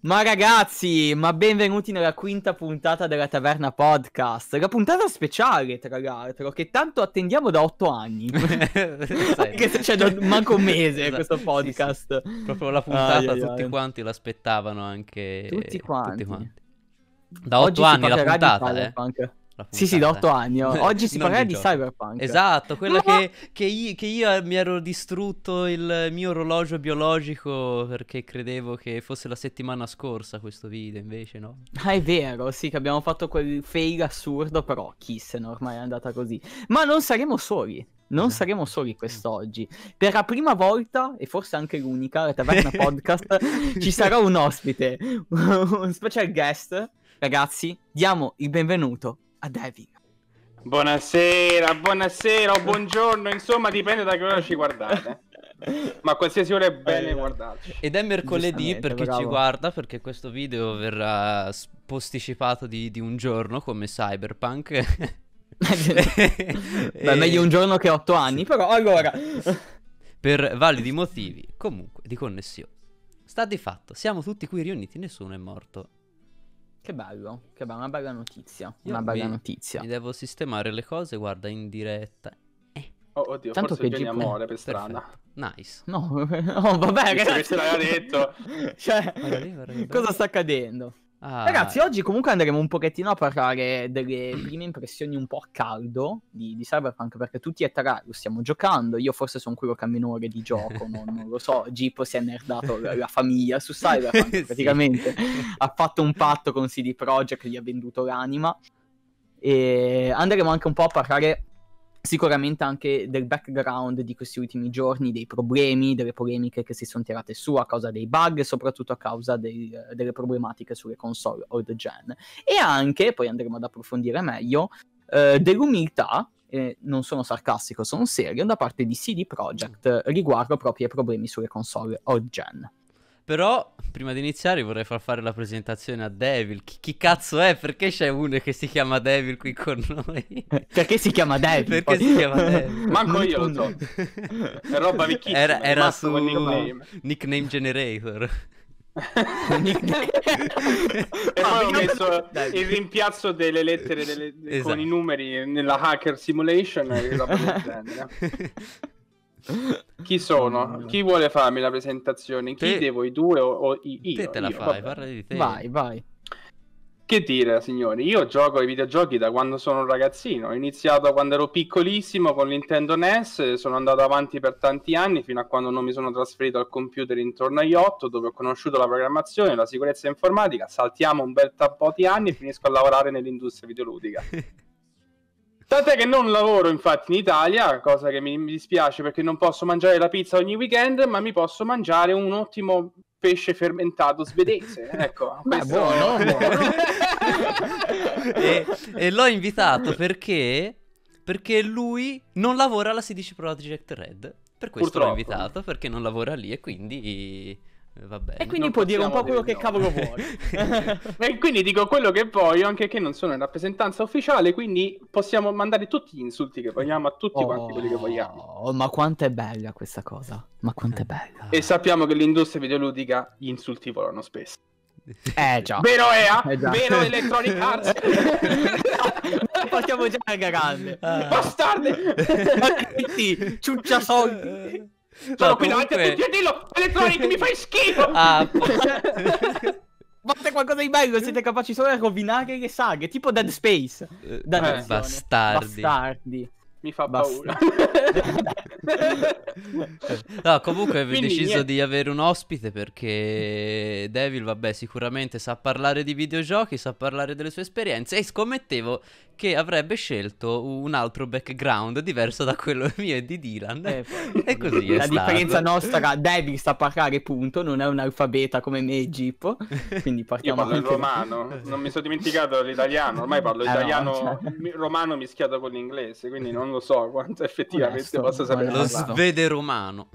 Ma ragazzi, ma benvenuti nella quinta puntata della Taverna Podcast, la puntata speciale tra l'altro, che tanto attendiamo da otto anni, anche se c'è da manco un mese esatto. questo podcast. Sì, sì. Proprio la puntata, ai, ai, tutti ai. quanti l'aspettavano anche... Tutti quanti. Tutti quanti. Da otto anni la puntata, eh. Punk. Sì, sì, da otto anni. Oggi si parla di, di cyberpunk. Esatto, quella che, che, io, che, io, mi ero distrutto il mio orologio biologico perché credevo che fosse la settimana scorsa questo video, invece no. Ah, è vero, sì, che abbiamo fatto quel fake assurdo, però Kiss no, ormai è andata così. Ma non saremo soli. Non esatto. saremo soli quest'oggi. Per la prima volta, e forse anche l'unica, la Taverna Podcast, ci sarà un ospite, un special guest ragazzi, diamo il benvenuto a Devin. Buonasera, buonasera o buongiorno, insomma dipende da che ora ci guardate. Ma qualsiasi ora è bene eh, guardarci. Ed è mercoledì per chi bravo. ci guarda, perché questo video verrà posticipato di, di un giorno come Cyberpunk. Beh, meglio un giorno che otto anni, però allora... per validi motivi, comunque, di connessione. Sta di fatto, siamo tutti qui riuniti, nessuno è morto. Che bello, che bello, una bella notizia. Io una bella mi, notizia. Mi devo sistemare le cose, guarda, in diretta. Eh. Oh, oddio, Tanto forse che G... muore per strada. Nice. No, no vabbè, che ce l'aveva detto. cioè, guarda lì, guarda cosa sta accadendo? Ah. Ragazzi, oggi comunque andremo un pochettino a parlare delle prime impressioni un po' a caldo di, di Cyberpunk, perché tutti e tre lo stiamo giocando. Io forse sono quello che ha meno ore di gioco, non, non, lo so. Gippo si è nerdato la, la famiglia su Cyberpunk, praticamente. ha fatto un patto con CD Projekt, gli ha venduto l'anima. E andremo anche un po' a parlare sicuramente anche del background di questi ultimi giorni, dei problemi, delle polemiche che si sono tirate su a causa dei bug soprattutto a causa dei, eh, delle problematiche sulle console old gen. E anche, poi andremo ad approfondire meglio, eh, dell'umiltà, eh, non sono sarcastico, sono serio, da parte di CD Projekt riguardo proprio ai problemi sulle console old gen. Però, prima di iniziare, vorrei far fare la presentazione a Devil. Chi, chi cazzo è? Perché c'è uno che si chiama Devil qui con noi? Perché si chiama Devil? Perché si chiama Devil? Manco io lo so. È roba vecchissima. Era, era su nickname. nickname Generator. e poi ho messo il rimpiazzo delle lettere delle, esatto. con i numeri nella hacker simulation e roba del genere. Chi sono? Mm. Chi vuole farmi la presentazione? Chi devo i due o, o i, io? Te te la io, fai, parla di te. Vai, vai. Che dire, signori? Io gioco ai videogiochi da quando sono un ragazzino. Ho iniziato quando ero piccolissimo con Nintendo NES, sono andato avanti per tanti anni fino a quando non mi sono trasferito al computer intorno agli 8, dove ho conosciuto la programmazione, e la sicurezza informatica. Saltiamo un bel po' di anni e finisco a lavorare nell'industria videoludica. Tant'è che non lavoro infatti in Italia, cosa che mi, dispiace perché non posso mangiare la pizza ogni weekend, ma mi posso mangiare un ottimo pesce fermentato svedese. Ecco, Beh, buono, è... buono. e, e, l'ho invitato perché, perché lui non lavora alla 16 Project Red. Per questo Purtroppo. l'ho invitato, perché non lavora lì e quindi eh, vabbè, e quindi può dire un po' quello che no. cavolo vuole. e quindi dico quello che voglio, anche che non sono in rappresentanza ufficiale, quindi possiamo mandare tutti gli insulti che vogliamo a tutti oh, quanti quelli che vogliamo. Oh, Ma quanto è bella questa cosa! Ma quanto è bella! E sappiamo che l'industria videoludica gli insulti volano spesso. Eh già. Vero EA, eh, già. vero Electronic Arts. no, partiamo già a grande. Bastardi! ciuccia soldi. Cioè, Sono no, qui davanti a tutti a dirlo, Electronic mi fai schifo! Ah, Fate qualcosa di bello, siete capaci solo di rovinare le saghe, tipo Dead Space. eh, bastardi. Bastardi mi fa Basta. paura. no, comunque avevo deciso niente. di avere un ospite perché Devil, vabbè, sicuramente sa parlare di videogiochi, sa parlare delle sue esperienze e scommettevo che avrebbe scelto un altro background diverso da quello mio e di Dylan. Eh, e così è La differenza nostra, Devil sa parlare punto, non è un alfabeta come me e Gippo, quindi partiamo Io parlo romano, non mi sono dimenticato l'italiano, ormai parlo eh no, cioè... romano mischiato con l'inglese, quindi non lo so quanto effettivamente Onesto, possa sapere. Lo svede romano.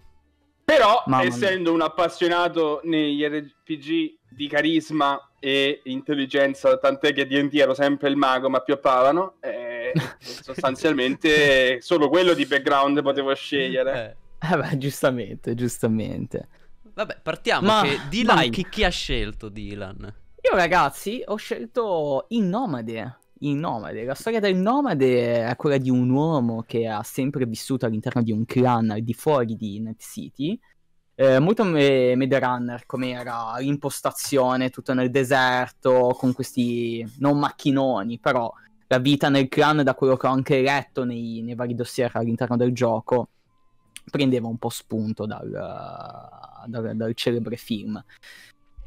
Però, Mamma essendo mia. un appassionato negli RPG di carisma e intelligenza, tant'è che D&D ero sempre il mago, ma più pioppavano, eh, sostanzialmente solo quello di background potevo scegliere. Eh. eh. beh, giustamente, giustamente. Vabbè, partiamo. Ma... Che Dylan, chi, chi ha scelto Dylan? Io ragazzi ho scelto il nomade il nomade. La storia del nomade è quella di un uomo che ha sempre vissuto all'interno di un clan al di fuori di Night City. Eh, molto me- Medarunner come era l'impostazione, tutto nel deserto, con questi non macchinoni, però la vita nel clan, da quello che ho anche letto nei, nei vari dossier all'interno del gioco, prendeva un po' spunto dal, dal, dal celebre film.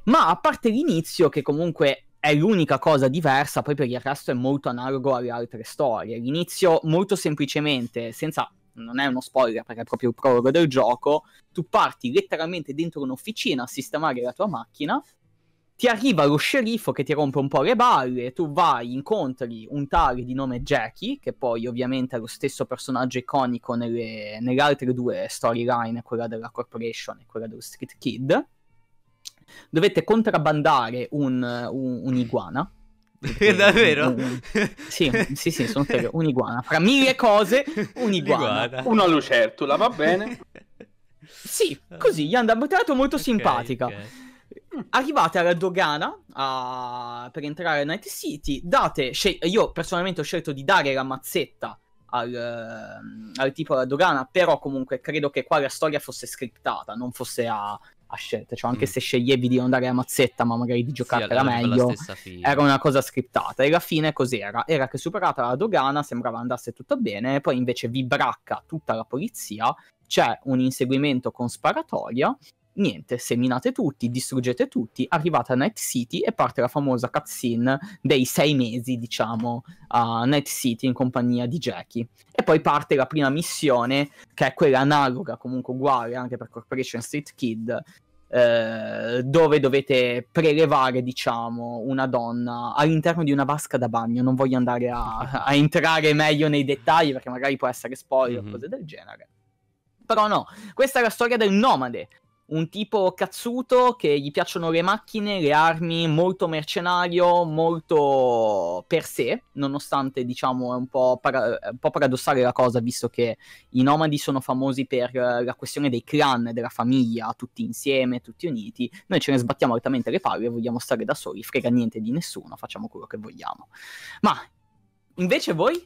Ma a parte l'inizio, che comunque è l'unica cosa diversa, poi per il resto è molto analogo alle altre storie. All'inizio, molto semplicemente, senza non è uno spoiler perché è proprio il prologo del gioco, tu parti letteralmente dentro un'officina a sistemare la tua macchina, ti arriva lo sceriffo che ti rompe un po' le balle, tu vai, incontri un tale di nome Jackie, che poi ovviamente è lo stesso personaggio iconico nelle, nelle altre due storyline, quella della Corporation e quella dello Street Kid, dovette contrabbandare un, un, un'iguana. Perché, Davvero? Un, sì, sì, sì, sono serio, un'iguana. Fra mille cose, un'iguana. Una lucertola, va bene? Sì, così, gli hanno buttato molto okay, simpatica. Okay. Arrivate alla dogana a... per entrare a Night City, date, scel- io personalmente ho scelto di dare la mazzetta al, ehm, al, tipo della dogana, però comunque credo che qua la storia fosse scriptata, non fosse a, a scelte, cioè anche mm. se sceglievi di non andare a mazzetta ma magari di giocartela sì, meglio, era una cosa scriptata e alla fine cos'era? Era che superata la dogana sembrava andasse tutto bene, poi invece vi bracca tutta la polizia, c'è un inseguimento con sparatoria niente, seminate tutti, distruggete tutti, arrivate a Night City e parte la famosa cutscene dei sei mesi, diciamo, a Night City in compagnia di Jackie. E poi parte la prima missione, che è quella analoga, comunque uguale anche per Corporation Street Kid, eh, dove dovete prelevare, diciamo, una donna all'interno di una vasca da bagno. Non voglio andare a, a entrare meglio nei dettagli perché magari può essere spoiler o mm-hmm. cose del genere. Però no, questa è la storia del nomade un tipo cazzuto che gli piacciono le macchine, le armi, molto mercenario, molto per sé, nonostante diciamo è un po', para- un po paradossale la cosa, visto che i nomadi sono famosi per eh, la questione dei clan, della famiglia, tutti insieme, tutti uniti, noi ce ne sbattiamo altamente le palle, vogliamo stare da soli, frega niente di nessuno, facciamo quello che vogliamo. Ma invece voi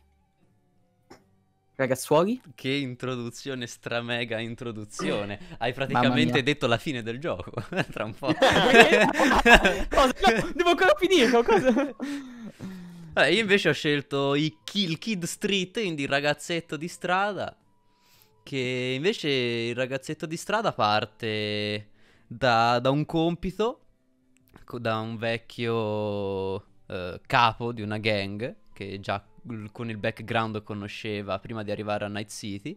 Ragazzuoli? Che introduzione stramega introduzione. Hai praticamente detto la fine del gioco. Tra un po'. no, no, devo ancora finire. Cosa... Vabbè, io invece ho scelto il Kid Street, quindi il ragazzetto di strada. Che invece il ragazzetto di strada parte da, da un compito, da un vecchio eh, capo di una gang che già con il background conosceva prima di arrivare a Night City.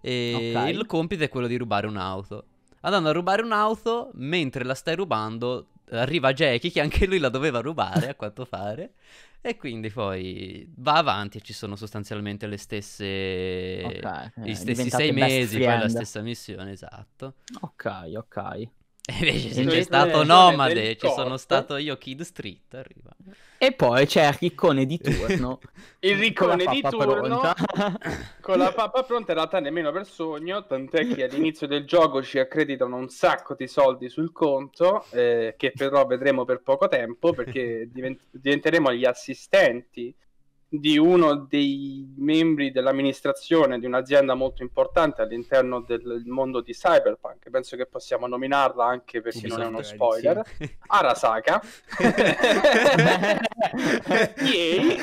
E okay. il compito è quello di rubare un'auto. Andando a rubare un'auto, mentre la stai rubando, arriva Jackie che anche lui la doveva rubare, a quanto pare. E quindi poi va avanti e ci sono sostanzialmente le stesse... Okay. Gli eh, stessi sei mesi, poi la stessa missione, esatto. Ok, ok. invece se c'è stato Nomade, ci sono stato io Kid Street, arriva. E poi c'è il riccone di turno. il riccone di turno con la pappa pronta in realtà nemmeno per sogno, tant'è che all'inizio del gioco ci accreditano un sacco di soldi sul conto, eh, che però vedremo per poco tempo perché divent- diventeremo gli assistenti di uno dei membri dell'amministrazione di un'azienda molto importante all'interno del mondo di cyberpunk, penso che possiamo nominarla anche perché Ubisoft non è uno spoiler, sì. Arasaka, yay,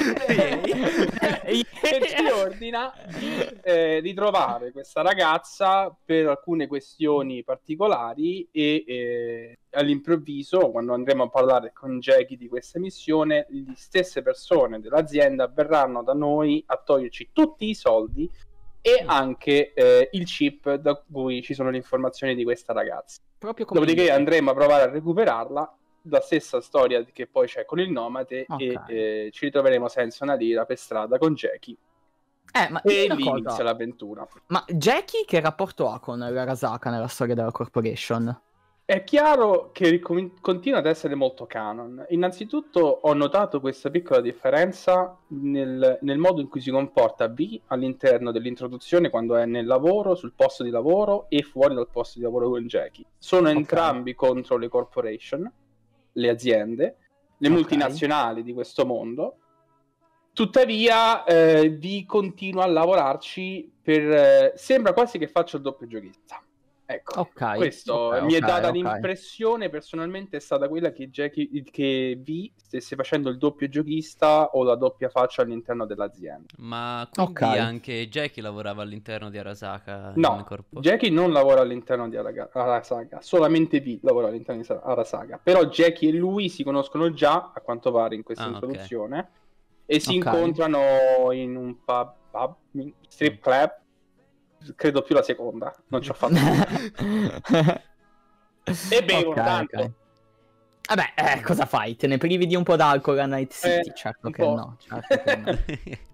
yay, ci ordina di eh, ritrovare questa ragazza per alcune questioni particolari e eh, all'improvviso, quando andremo a parlare con Jackie di questa missione, le stesse persone dell'azienda verranno da noi a toglierci tutti i soldi e mm. anche eh, il chip da cui ci sono le informazioni di questa ragazza. Proprio come Dopodiché andremo a provare a recuperarla, la stessa storia che poi c'è con il nomade okay. e eh, ci ritroveremo senza una lira per strada con Jackie. Eh, ma e lì cosa. inizia l'avventura. Ma Jackie che rapporto ha con la Rasaka nella storia della corporation? È chiaro che continua ad essere molto canon. Innanzitutto ho notato questa piccola differenza nel, nel modo in cui si comporta B all'interno dell'introduzione quando è nel lavoro, sul posto di lavoro e fuori dal posto di lavoro con Jackie. Sono okay. entrambi contro le corporation, le aziende, le okay. multinazionali di questo mondo. Tuttavia, eh, B continua a lavorarci per... Eh, sembra quasi che faccia il doppio giochista Ecco, okay, questo okay, mi è okay, data l'impressione personalmente è stata quella che, Jackie, che V stesse facendo il doppio giochista o la doppia faccia all'interno dell'azienda. Ma quindi anche Jackie lavorava all'interno di Arasaka? No, Jackie non lavora all'interno di Arasaka, solamente V lavora all'interno di Arasaka. Però Jackie e lui si conoscono già, a quanto pare, in questa ah, introduzione e si incontrano in un pub, pub strip mm. club credo più la seconda, non ci ho fatto. e bevo okay, tanto. Okay. Vabbè, eh, cosa fai? Te ne privi di un po' d'alcol a Night City? Eh, certo, che no, certo che no.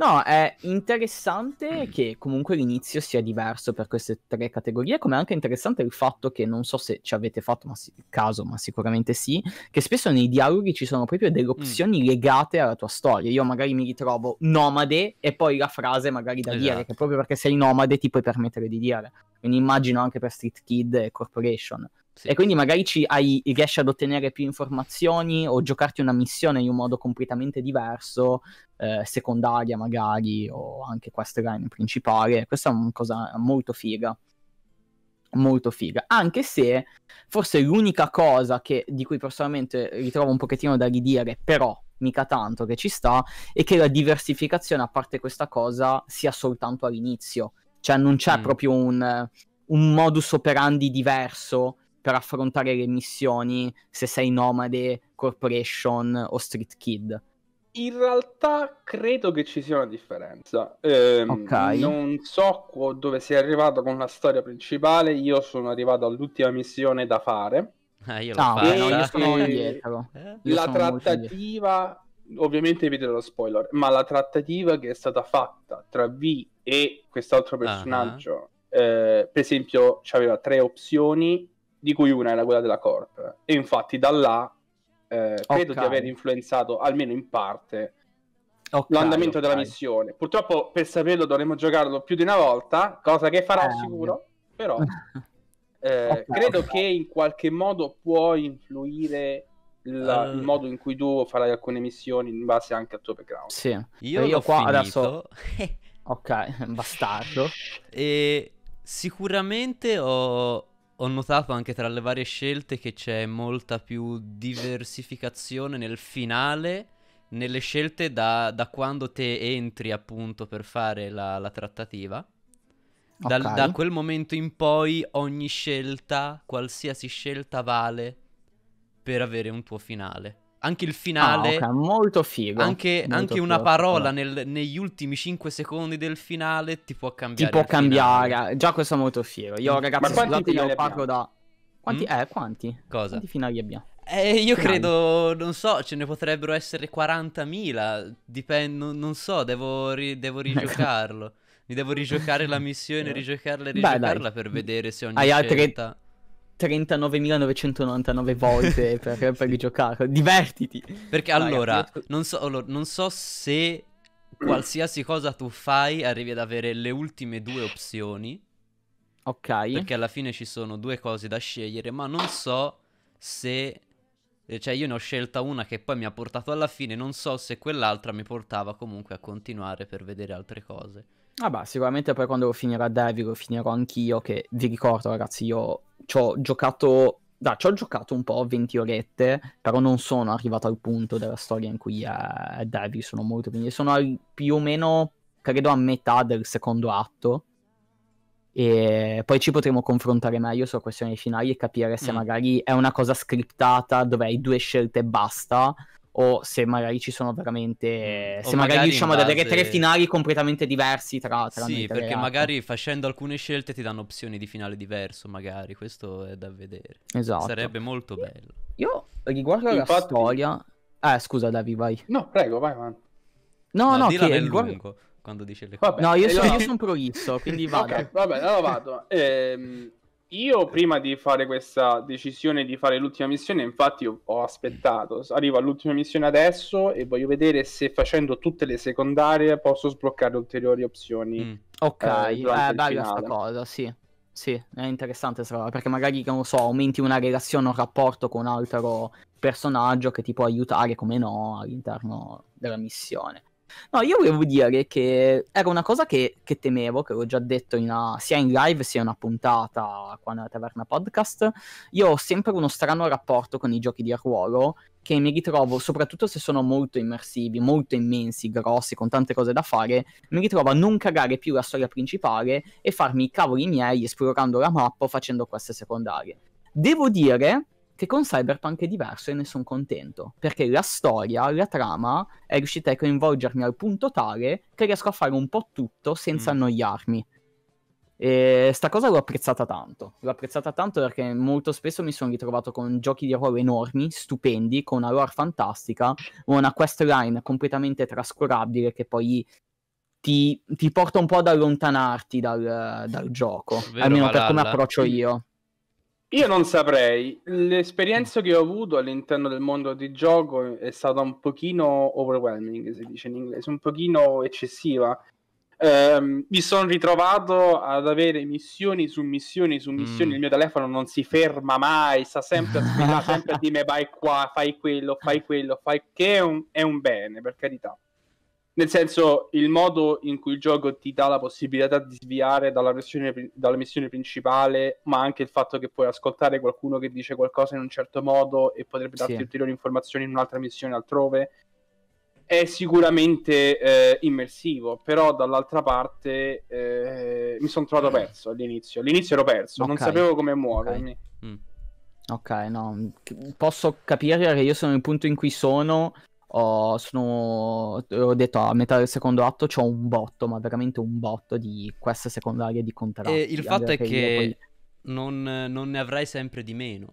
No, è interessante mm. che comunque l'inizio sia diverso per queste tre categorie, come è anche interessante il fatto che non so se ci avete fatto ma sì, caso, ma sicuramente sì, che spesso nei dialoghi ci sono proprio delle mm. opzioni mm. legate alla tua storia. Io magari mi ritrovo nomade e poi la frase magari da esatto. dire, che esatto. proprio perché sei nomade ti puoi permettere di dire. Quindi immagino anche per Street Kid e Corporation. Sì. E quindi magari ci hai, riesci ad ottenere più informazioni o giocarti una missione in un modo completamente diverso, eh, secondaria magari, o anche questline principale. Questa è una cosa molto figa. Molto figa. Anche se forse l'unica cosa che, di cui personalmente ritrovo un pochettino da ridire, però mica tanto che ci sta, è che la diversificazione, a parte questa cosa, sia soltanto all'inizio. Cioè non c'è mm. proprio un, un modus operandi diverso per affrontare le missioni se sei nomade, corporation o street kid? In realtà credo che ci sia una differenza. Eh, okay. Non so qu- dove sei arrivato con la storia principale. Io sono arrivato all'ultima missione da fare. Ah, io, no, e... Ah, no, io sono indietro. Eh? la sono trattativa, ovviamente vi lo spoiler, ma la trattativa che è stata fatta tra V e quest'altro personaggio, uh-huh. eh, per esempio, aveva tre opzioni di cui una era quella della Corp. E infatti da là eh, credo okay. di aver influenzato, almeno in parte, okay, l'andamento okay. della missione. Purtroppo per saperlo dovremmo giocarlo più di una volta, cosa che farà eh, sicuro, però eh, credo che in qualche modo può influire la, uh... il modo in cui tu farai alcune missioni in base anche al tuo background. Sì, io, io qua finito. adesso... ok, bastardo. E sicuramente ho ho notato anche tra le varie scelte che c'è molta più diversificazione nel finale, nelle scelte da, da quando te entri appunto per fare la, la trattativa. Dal, okay. Da quel momento in poi ogni scelta, qualsiasi scelta vale per avere un tuo finale anche il ah, finale. Ah, okay. Molto figo. Anche, molto anche figo, una parola nel, negli ultimi 5 secondi del finale ti può cambiare. Ti può cambiare. Finale. Già questo è molto figo. Io, mm. ragazzi, scusate, io parlo da. Quanti, mm? eh, quanti? Cosa? Quanti finali abbiamo? Eh, io finali. credo, non so, ce ne potrebbero essere 40.000. Dipende, non so, devo, ri, devo ecco. rigiocarlo. Mi devo rigiocare la missione, rigiocarla e rigiocarla Beh, per vedere se ogni Hai scelta... 39.999 volte per, per, per giocare. Divertiti. Perché Raga, allora, io... non, so, allora, non so se qualsiasi cosa tu fai arrivi ad avere le ultime due opzioni. Ok. Perché alla fine ci sono due cose da scegliere, ma non so se... Eh, cioè io ne ho scelta una che poi mi ha portato alla fine, non so se quell'altra mi portava comunque a continuare per vedere altre cose. Ah bah, sicuramente poi quando finirà Devi lo finirò anch'io, che vi ricordo ragazzi, io ci ho giocato... Da, ci ho giocato un po', 20 orette, però non sono arrivato al punto della storia in cui è eh, Devi, sono molto... Quindi sono al, più o meno, credo, a metà del secondo atto. E poi ci potremo confrontare meglio sulla questione dei finali e capire se mm. magari è una cosa scriptata dove hai due scelte e basta, o se magari ci sono veramente mm, se o magari, magari riusciamo base... ad avere tre finali completamente diversi tra, tra sì perché reati. magari facendo alcune scelte ti danno opzioni di finale diverso magari questo è da vedere esatto sarebbe molto bello io riguardo alla Infatti... storia eh scusa Davi vai no prego vai man. no no, no che riguardo... quando dice le cose vabbè, no io, sono, allora... io sono prolisso quindi vado okay, vabbè allora vado ehm io prima di fare questa decisione di fare l'ultima missione, infatti ho aspettato, arrivo all'ultima missione adesso e voglio vedere se facendo tutte le secondarie posso sbloccare ulteriori opzioni. Mm. Eh, ok, eh, eh, bella sta cosa, sì. Sì, è interessante questa cosa, perché magari, non so, aumenti una relazione, o un rapporto con un altro personaggio che ti può aiutare, come no, all'interno della missione. No, io volevo dire che era una cosa che, che temevo, che avevo già detto in una, uh, sia in live sia in una puntata qua nella Taverna Podcast. Io ho sempre uno strano rapporto con i giochi di ruolo che mi ritrovo, soprattutto se sono molto immersivi, molto immensi, grossi, con tante cose da fare, mi ritrovo a non cagare più la storia principale e farmi i cavoli miei esplorando la mappa o facendo queste secondarie. Devo dire che con Cyberpunk è diverso e ne sono contento, perché la storia, la trama è riuscita a coinvolgermi al punto tale che riesco a fare un po' tutto senza mm. annoiarmi. E sta cosa l'ho apprezzata tanto. L'ho apprezzata tanto perché molto spesso mi sono ritrovato con giochi di ruolo enormi, stupendi, con una lore fantastica, una questline completamente trascurabile che poi ti, ti porta un po' ad allontanarti dal, dal gioco, Vero, almeno per come approccio io. Io non saprei, l'esperienza che ho avuto all'interno del mondo di gioco è stata un pochino overwhelming, si dice in inglese, un pochino eccessiva. Um, mi sono ritrovato ad avere missioni su missioni su missioni. Mm. Il mio telefono non si ferma mai, sta sempre a sfidare, sempre a dire vai qua, fai quello, fai quello, fai che è un, è un bene, per carità nel senso il modo in cui il gioco ti dà la possibilità di sviare dalla, versione, dalla missione principale, ma anche il fatto che puoi ascoltare qualcuno che dice qualcosa in un certo modo e potrebbe darti sì. ulteriori informazioni in un'altra missione altrove, è sicuramente eh, immersivo, però dall'altra parte eh, mi sono trovato eh. perso all'inizio. All'inizio ero perso, okay. non sapevo come muovermi. Ok, mm. okay no, posso capire che io sono nel punto in cui sono ho, sono, ho detto a metà del secondo atto c'ho un botto, ma veramente un botto di queste secondarie di contratti. E il fatto è che poi... non, non, ne avrai sempre di meno.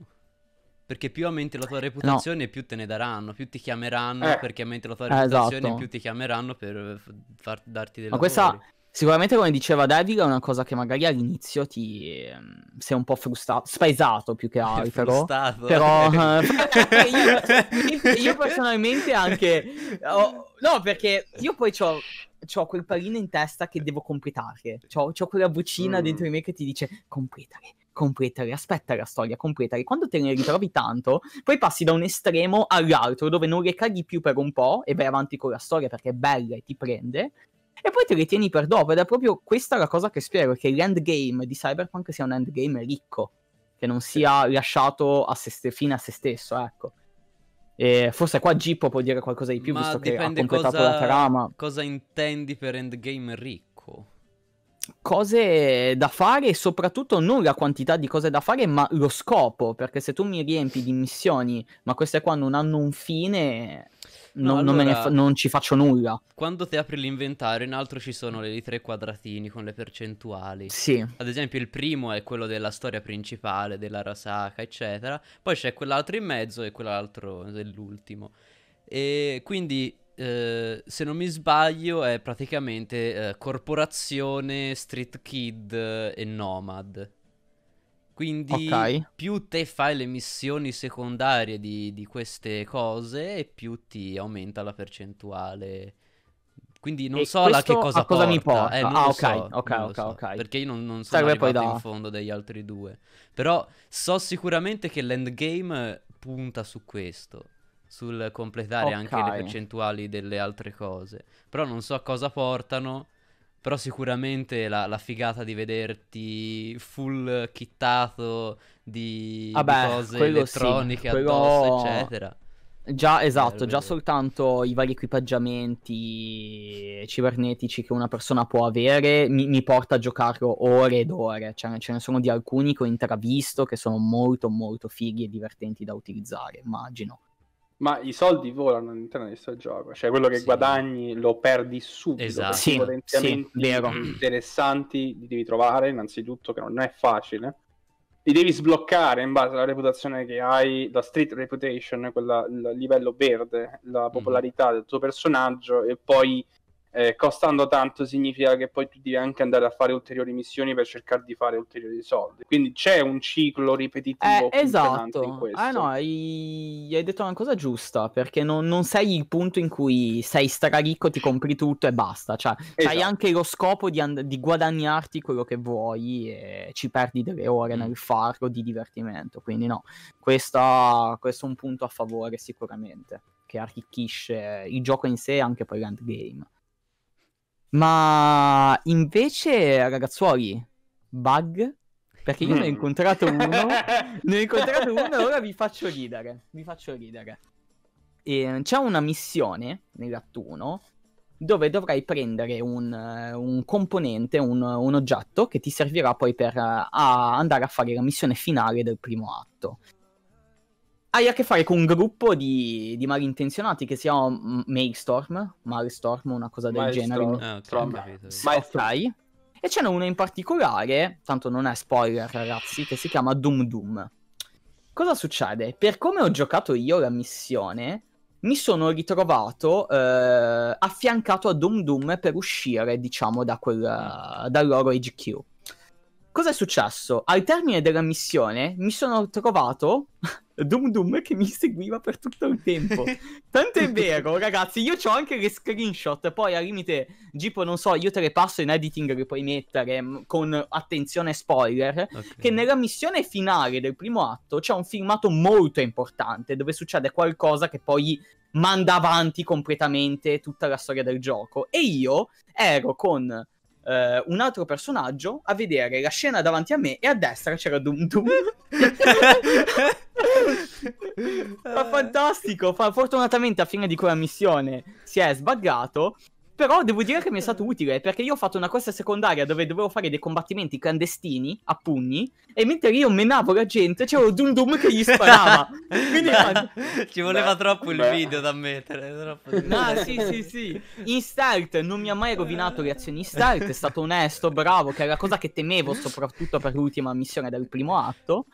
Perché più aumenti la tua reputazione, no. più te ne daranno, più ti chiameranno, eh. perché aumenti la tua eh, esatto. reputazione, esatto. più ti chiameranno per far, darti delle ma lavori. questa Sicuramente, come diceva David, è una cosa che magari all'inizio ti ehm, sei un po' frustrato, spaesato più che altro. Però eh, io, io, personalmente anche... Oh, no, perché io poi ho ho quel pallino in testa che devo completare. C'ho, c'ho quella vocina mm. dentro di me che ti dice completare, completare, aspetta la storia, completare. Quando te ne ritrovi tanto, poi passi da un estremo all'altro dove non recaghi più per un po' e vai avanti con la storia perché è bella e ti prende e poi te li tieni per dopo. Ed è proprio questa la cosa che spero: che l'endgame di Cyberpunk sia un endgame ricco, che non sia lasciato a se fine a se stesso, ecco. E forse qua Gippo può dire qualcosa di più, Ma visto che ha completato cosa, la trama. Cosa intendi per endgame ricco? Cose da fare e soprattutto non la quantità di cose da fare, ma lo scopo. Perché se tu mi riempi di missioni, ma queste qua non hanno un fine, No, non, allora, non, fa- non, ci faccio nulla. Quando ti apri l'inventario, in altro ci sono i tre quadratini con le percentuali. Sì. Ad esempio, il primo è quello della storia principale, della Rasaka, eccetera. Poi c'è quell'altro in mezzo e quell'altro dell'ultimo. E quindi, eh, se non mi sbaglio, è praticamente eh, corporazione, street kid eh, e nomad. Quindi okay. più te fai le missioni secondarie di, di, queste cose, più ti aumenta la percentuale. Quindi non e so la che cosa, a cosa porta. mi porta. Eh, ah, ok, so, ok, ok, so, ok. Perché io non, non sono Sarebbe arrivato poi in fondo degli altri due. Però so sicuramente che l'endgame punta su questo. Sul completare okay. anche le percentuali delle altre cose. Però non so a cosa portano però sicuramente la, la figata di vederti full chittato di, Vabbè, di cose elettroniche sì, addosso, eccetera. Già, esatto, già soltanto i vari equipaggiamenti cibernetici che una persona può avere mi, mi porta a giocarlo ore ed ore, cioè, ce ne sono di alcuni che ho intravisto che sono molto molto fighi e divertenti da utilizzare, immagino. Ma i soldi volano all'interno di questo gioco, cioè quello che sì. guadagni lo perdi subito. Esatto. Sì, potenziamenti sì, interessanti li devi trovare, innanzitutto, che non è facile. Li devi sbloccare in base alla reputazione che hai, la street reputation, quella, il livello verde, la mm-hmm. popolarità mm. del tuo personaggio e poi eh, costando tanto significa che poi tu devi anche andare a fare ulteriori missioni per cercare di fare ulteriori soldi. Quindi c'è un ciclo ripetitivo. Eh, esatto. In eh, questo. Ah, no, hai... hai detto una cosa giusta, perché non, non, sei il punto in cui sei straricco, ti compri tutto e basta. Cioè, esatto. hai anche lo scopo di, and- di, guadagnarti quello che vuoi e ci perdi delle ore mm. nel farlo di divertimento. Quindi no, questa, questo è un punto a favore sicuramente, che arricchisce il gioco in sé e anche poi l'endgame. Ma invece, ragazzuoli, bug? Perché io ne ho mm. incontrato uno, ne ho incontrato uno e ora vi faccio ridere, vi faccio ridere. E ehm, c'è una missione nell'atto 1 dove dovrai prendere un, eh, un componente, un, un, oggetto che ti servirà poi per eh, a andare a fare la missione finale del primo atto hai a che fare con un gruppo di, di malintenzionati che si chiama Mailstorm, Malstorm, una cosa del Maelstrom. genere. Ah, okay, capito. Maelstrom. E ce n'è una in particolare, tanto non è spoiler ragazzi, che si chiama Doom Doom. Cosa succede? Per come ho giocato io la missione, mi sono ritrovato eh, affiancato a Doom Doom per uscire, diciamo, da quel, ah. dal loro HQ. Cosa è successo? Al termine della missione mi sono trovato Dum Dum che mi seguiva per tutto il tempo. Tanto è vero, ragazzi, io ho anche le screenshot, poi al limite, Gipo, non so, io te le passo in editing le puoi mettere mm, con attenzione spoiler, okay. che nella missione finale del primo atto c'è un filmato molto importante dove succede qualcosa che poi manda avanti completamente tutta la storia del gioco. E io ero con eh, un altro personaggio a vedere la scena davanti a me e a destra c'era Doom Doom. fa fantastico, fa, fortunatamente a fine di quella missione si è sbaggato però devo dire che mi è stato utile perché io ho fatto una corsa secondaria dove dovevo fare dei combattimenti clandestini a pugni e mentre io menavo la gente c'era Dum Dum che gli sparava. Quindi, ma... Ci voleva beh, troppo il beh. video da mettere. No, sì, sì, sì. In stealth non mi ha mai rovinato le azioni in stealth, è stato onesto, bravo, che era la cosa che temevo soprattutto per l'ultima missione del primo atto.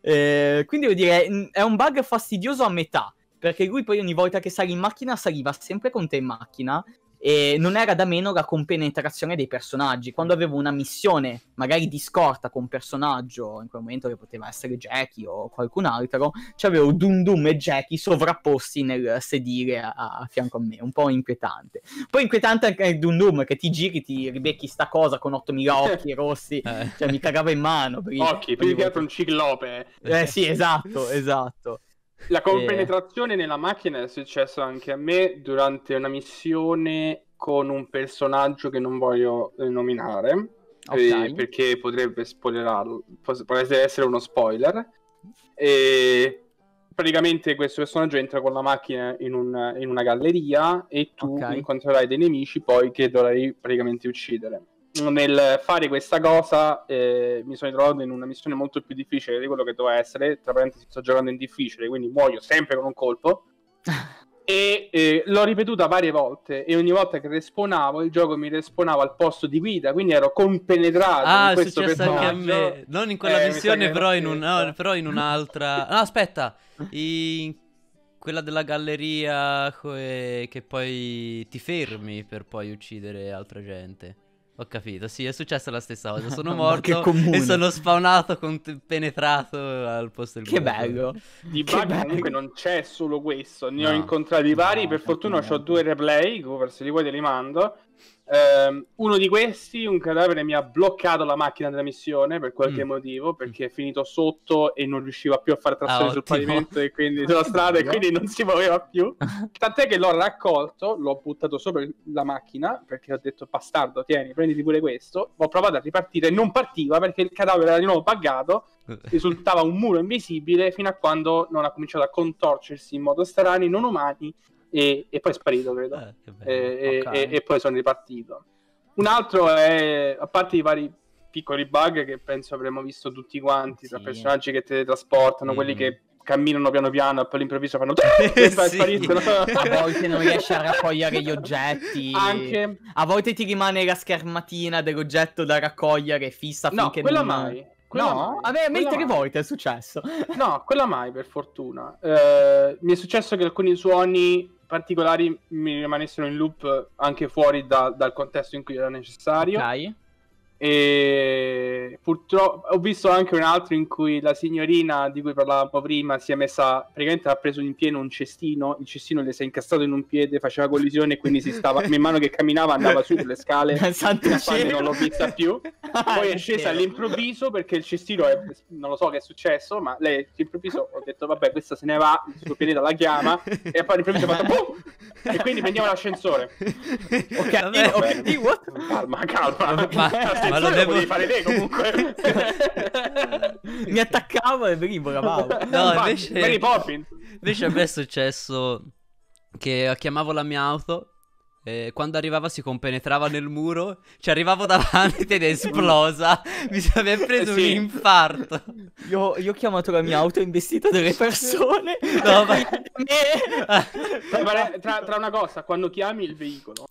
Eh, quindi devo dire, è un bug fastidioso a metà perché lui poi ogni volta che sali in macchina saliva sempre con te in macchina e non era da meno la compenetrazione dei personaggi. Quando avevo una missione, magari di scorta con un personaggio, in quel momento che poteva essere Jackie o qualcun altro, c'avevo Dum Dum e Jackie sovrapposti nel sedile a, a fianco a me, un po' inquietante. Poi inquietante anche il Dum Dum che ti giri, ti ribecchi sta cosa con 8000 occhi rossi, eh. cioè mi cagava in mano. Perché, occhi, più che altro un ciclope. Eh sì, esatto, esatto. La eh. compenetrazione e... nella macchina è successa anche a me durante una missione con un personaggio che non voglio eh, nominare. Okay. Eh, perché potrebbe spoilerarlo, potrebbe essere uno spoiler. E praticamente questo personaggio entra con la macchina in, un, in una galleria e tu okay. incontrerai dei nemici poi che dovrai praticamente uccidere nel fare questa cosa eh, mi sono trovato in una missione molto più difficile di quello che doveva essere. Tra parentesi, sto giocando in difficile, quindi muoio sempre con un colpo. e eh, l'ho ripetuta varie volte. E ogni volta che respawnavo, il gioco mi respawnava al posto di guida. Quindi ero compenetrato. Ah, in è successo personaggio. anche a me. Non in quella eh, missione, però in, un, no, però in, un'altra. No, aspetta. I quella della galleria eh, che poi ti fermi per poi uccidere altra gente. Ho capito, sì, è successa la stessa cosa. Sono morto e sono spawnato cont- penetrato al posto del Che buco. bello. Di che bug bello. comunque non c'è solo questo, ne no. ho incontrati vari, no, per fortuna ho due replay, cover se li vuoi te li mando. Um, uno di questi, un cadavere, mi ha bloccato la macchina della missione per qualche mm. motivo, perché è finito sotto e non riusciva più a fare trazione oh, sul pavimento e quindi sulla strada e quindi non si muoveva più. Tant'è che l'ho raccolto, l'ho buttato sopra la macchina perché ho detto bastardo, tieni, prenditi pure questo. Ho provato a ripartire, non partiva perché il cadavere era di nuovo buggato, risultava un muro invisibile fino a quando non ha cominciato a contorcersi in modo strani, non umani e, e poi è sparito, credo. Eh, e, okay. e, poi sono ripartito. Un altro è, a parte i vari piccoli bug che penso avremmo visto tutti quanti, tra personaggi che teletrasportano, mm. quelli che camminano piano piano e poi all'improvviso fanno e spariscono. a volte non riesci a raccogliere gli oggetti. Anche... A volte ti rimane la schermatina dell'oggetto da raccogliere fissa no, finché quella non... mai. Quella no, mai. a me tre volte è successo. No, quella mai per fortuna. Eh, mi è successo che alcuni suoni particolari mi rimanessero in loop anche fuori da, dal contesto in cui era necessario. Okay. E purtroppo ho visto anche un altro in cui la signorina di cui parlavamo prima si è messa, praticamente ha preso in pieno un cestino, il cestino le si è incastrato in un piede, faceva collisione e quindi si stava, man mano che camminava andava su le scale, non l'ho vista più, poi è scesa all'improvviso perché il cestino è, non lo so che è successo, ma lei all'improvviso ho detto vabbè questa se ne va, il suo pianeta la chiama e poi all'improvviso ha fatto boom! e quindi prendiamo l'ascensore. Ok, vabbè, ok, what? calma, calma. Ma ma lo devo fare te comunque. Mi attaccavo e venivo cavavo. No, invece Invece a me è successo che chiamavo la mia auto e quando arrivava si compenetrava nel muro, ci arrivavo davanti ed è esplosa. Mi sarebbe preso sì. un infarto. Io, io, ho chiamato la mia auto investita delle persone. No, ma... tra, tra una cosa, quando chiami il veicolo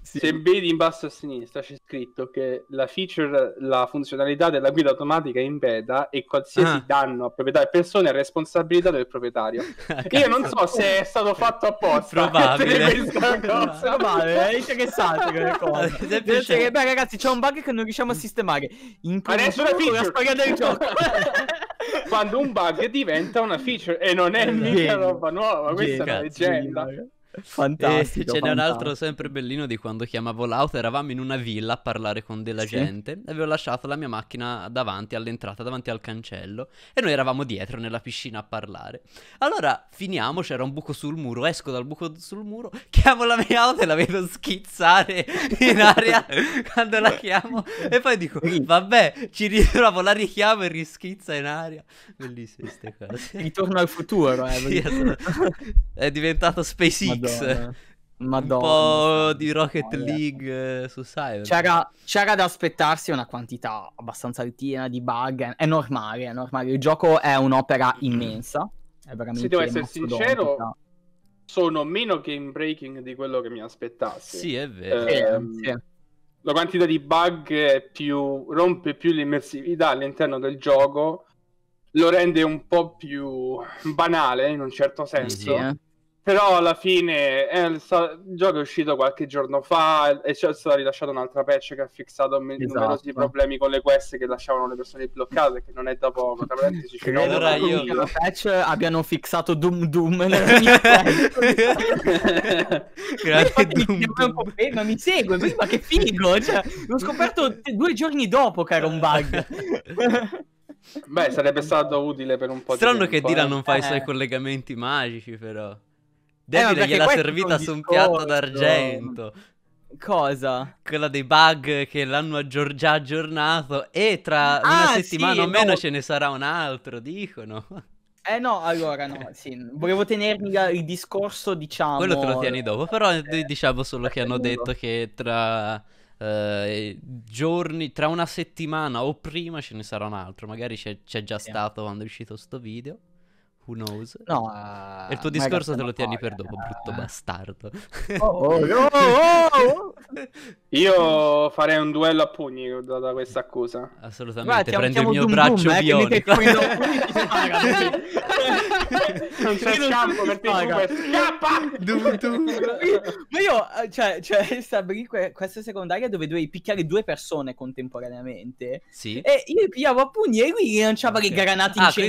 sì. se vedi in basso a sinistra c'è scritto che la feature, la funzionalità della guida automatica è in beta e qualsiasi ah. danno a proprietà e persone è responsabilità del proprietario. Ah, Io non so se è stato fatto apposta. Probabile. Probabile, dice che salta che, beh ragazzi c'è un bug che non riusciamo a sistemare. In Adesso la feature ha gioco. Quando un bug diventa una feature e non è esatto. mica roba nuova, questa è una leggenda. Genio. Fantastico. E ce n'è un altro sempre bellino di quando chiamavo l'auto. Eravamo in una villa a parlare con della sì. gente. Avevo lasciato la mia macchina davanti all'entrata, davanti al cancello. E noi eravamo dietro nella piscina a parlare. Allora finiamo, c'era un buco sul muro. Esco dal buco sul muro, chiamo la mia auto e la vedo schizzare in aria quando la chiamo. E poi dico, vabbè, ci ritrovo, la richiamo e rischizza in aria. Bellissime queste cose. Ritorno al futuro, eh. Sì, esatto. è diventato Space Madonna. Un po' di Rocket ecco. League eh, su Cyber. C'era, c'era, da aspettarsi una quantità abbastanza piena di bug. È normale, è normale. Il gioco è un'opera immensa. È veramente Se devo essere sincero, sono meno game breaking di quello che mi aspettassi. Sì, è vero. Eh, sì. Ehm, la quantità di bug più, rompe più l'immersività all'interno del gioco, lo rende un po' più banale in un certo senso. Sì, eh però alla fine eh, il, il, gioco è uscito qualche giorno fa e c'è stata rilasciata un'altra patch che ha fissato esatto. numerosi problemi con le quest che lasciavano le persone bloccate, che non è da poco. Tra parentesi, ci allora io... che la patch abbiano fissato Doom Doom nella Grazie Doom, Doom. Po ma mi segue, ma che figo! Cioè, l'ho scoperto due giorni dopo che era un bug. Beh, sarebbe stato utile per un po' Strano di tempo. Strano che Dylan eh. non fa i suoi eh. collegamenti magici, però. Eh, Davide eh, gliel'ha servita su un piatto d'argento. Cosa? Quella dei bug che l'hanno aggior- già aggiornato e tra ah, una settimana sì, o meno no. ce ne sarà un altro, dicono. Eh no, allora no, sì. Volevo tenermi il discorso, diciamo... Quello te lo tieni dopo, però eh, diciamo solo che hanno detto che tra... Eh, giorni tra una settimana o prima ce ne sarà un altro magari c'è, c'è già sì. stato quando è uscito questo video Who knows? No. Uh, il tuo eh, discorso te lo tieni per dopo, brutto eh. bastardo. Oh, oh, oh, Io farei un duello a pugni da, da questa accusa. Assolutamente, Guarda, prendo il mio Doom braccio Doom, eh, bionico. Eh, non c'è scampo per te, scappa! Ma io, cioè, cioè Sabri, questa secondaria dove dovevi picchiare due persone contemporaneamente. Sì. E io pigliavo a pugni e lui lanciava okay. Ah, le granate ah, Cioè,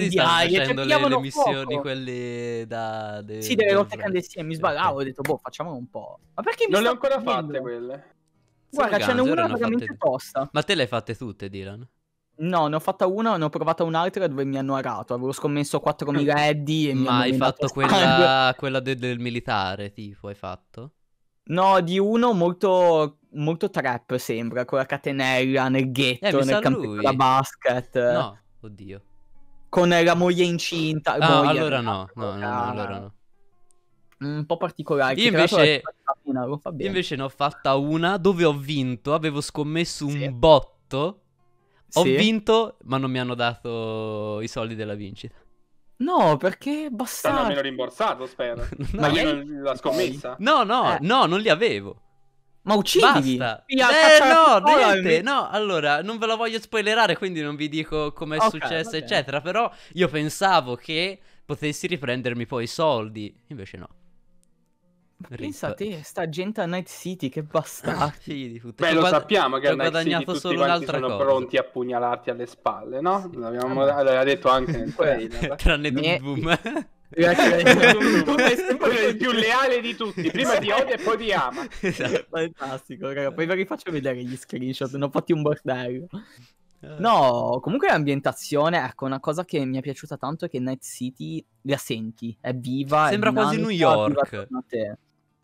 pigliavano le, le tizio di quelli da... De, sì, delle lotte clandestine, mi sbagliavo, okay. Ah, ho detto, boh, facciamolo un po'. Ma perché mi Non le ho ancora facendo? fatte quelle. Guarda, ce n'è una veramente apposta. Ma te le hai fatte tutte, Dylan? No, ne ho fatta una, ne ho provata un'altra dove mi hanno arato. Avevo scommesso 4.000 eddy e mi Ma hai fatto quella, quella de- del militare, tipo, hai fatto? No, di uno molto, molto trap, sembra, con la catenella nel eh, ghetto, eh, nel campo da basket. No, oddio con eh, la moglie incinta. Ah, moglie, allora no, no, no, no, allora no. Un po' particolare. Io invece, io invece ne ho fatta una dove ho vinto, avevo scommesso sì. un botto. Ho sì. vinto, ma non mi hanno dato i soldi della vincita. No, perché basta. Hanno almeno rimborsato, spero. no. Ma io non... la scommessa? No, no, eh. no, non li avevo. Ma uccidili! Basta! eh, no, niente, no, allora, non ve lo voglio spoilerare, quindi non vi dico com'è okay, successo, okay. eccetera, però io pensavo che potessi riprendermi poi i soldi, invece no. Ma pensa a te, sta gente a Night City, che bastardi. Ah, sì, Beh, lo guad- sappiamo che a Night City solo un'altra sono cosa. pronti a pugnalarti alle spalle, no? Sì. L'abbiamo ah, detto anche nel trailer. Tranne Doom Boom. Grazie, tu, sei sempre il più leale di tutti. Prima ti odia e poi ti ama. Esatto. Fantastico, raga. Poi vi li faccio vedere gli screenshot. Ne ho fatti un bordello. Eh. No, comunque l'ambientazione, ecco, una cosa che mi è piaciuta tanto è che Night City la senti, è viva. Sembra è dinamica, quasi New York.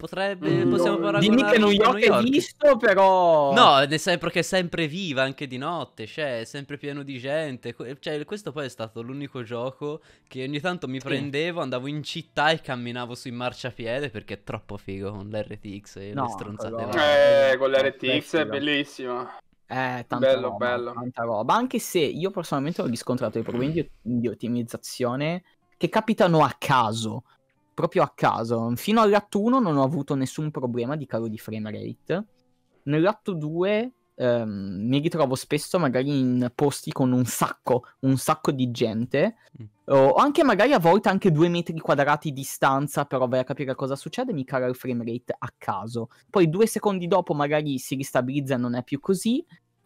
Potrebbe. Mm, possiamo no. paragonare. Dimmi che New York, New York è visto, però. No, nel senso perché è sempre viva anche di notte. Cioè, è sempre pieno di gente. Cioè, questo poi è stato l'unico gioco che ogni tanto mi sì. prendevo, andavo in città e camminavo sui marciapiede perché è troppo figo con l'RTX e no, le stronzate. Però... Eh, con l'RTX è bellissimo. Eh, tanta bello, roba, bello. tanta roba. Anche se io personalmente ho riscontrato dei problemi di, di ottimizzazione che capitano a caso proprio a caso. Fino all'atto 1 non ho avuto nessun problema di calo di frame rate. Nell'atto 2 ehm, mi ritrovo spesso magari in posti con un sacco, un sacco di gente, mm. o anche magari a volte anche due metri quadrati di distanza, però vai a capire cosa succede, mi cala il frame rate a caso. Poi due secondi dopo magari si ristabilizza e non è più così.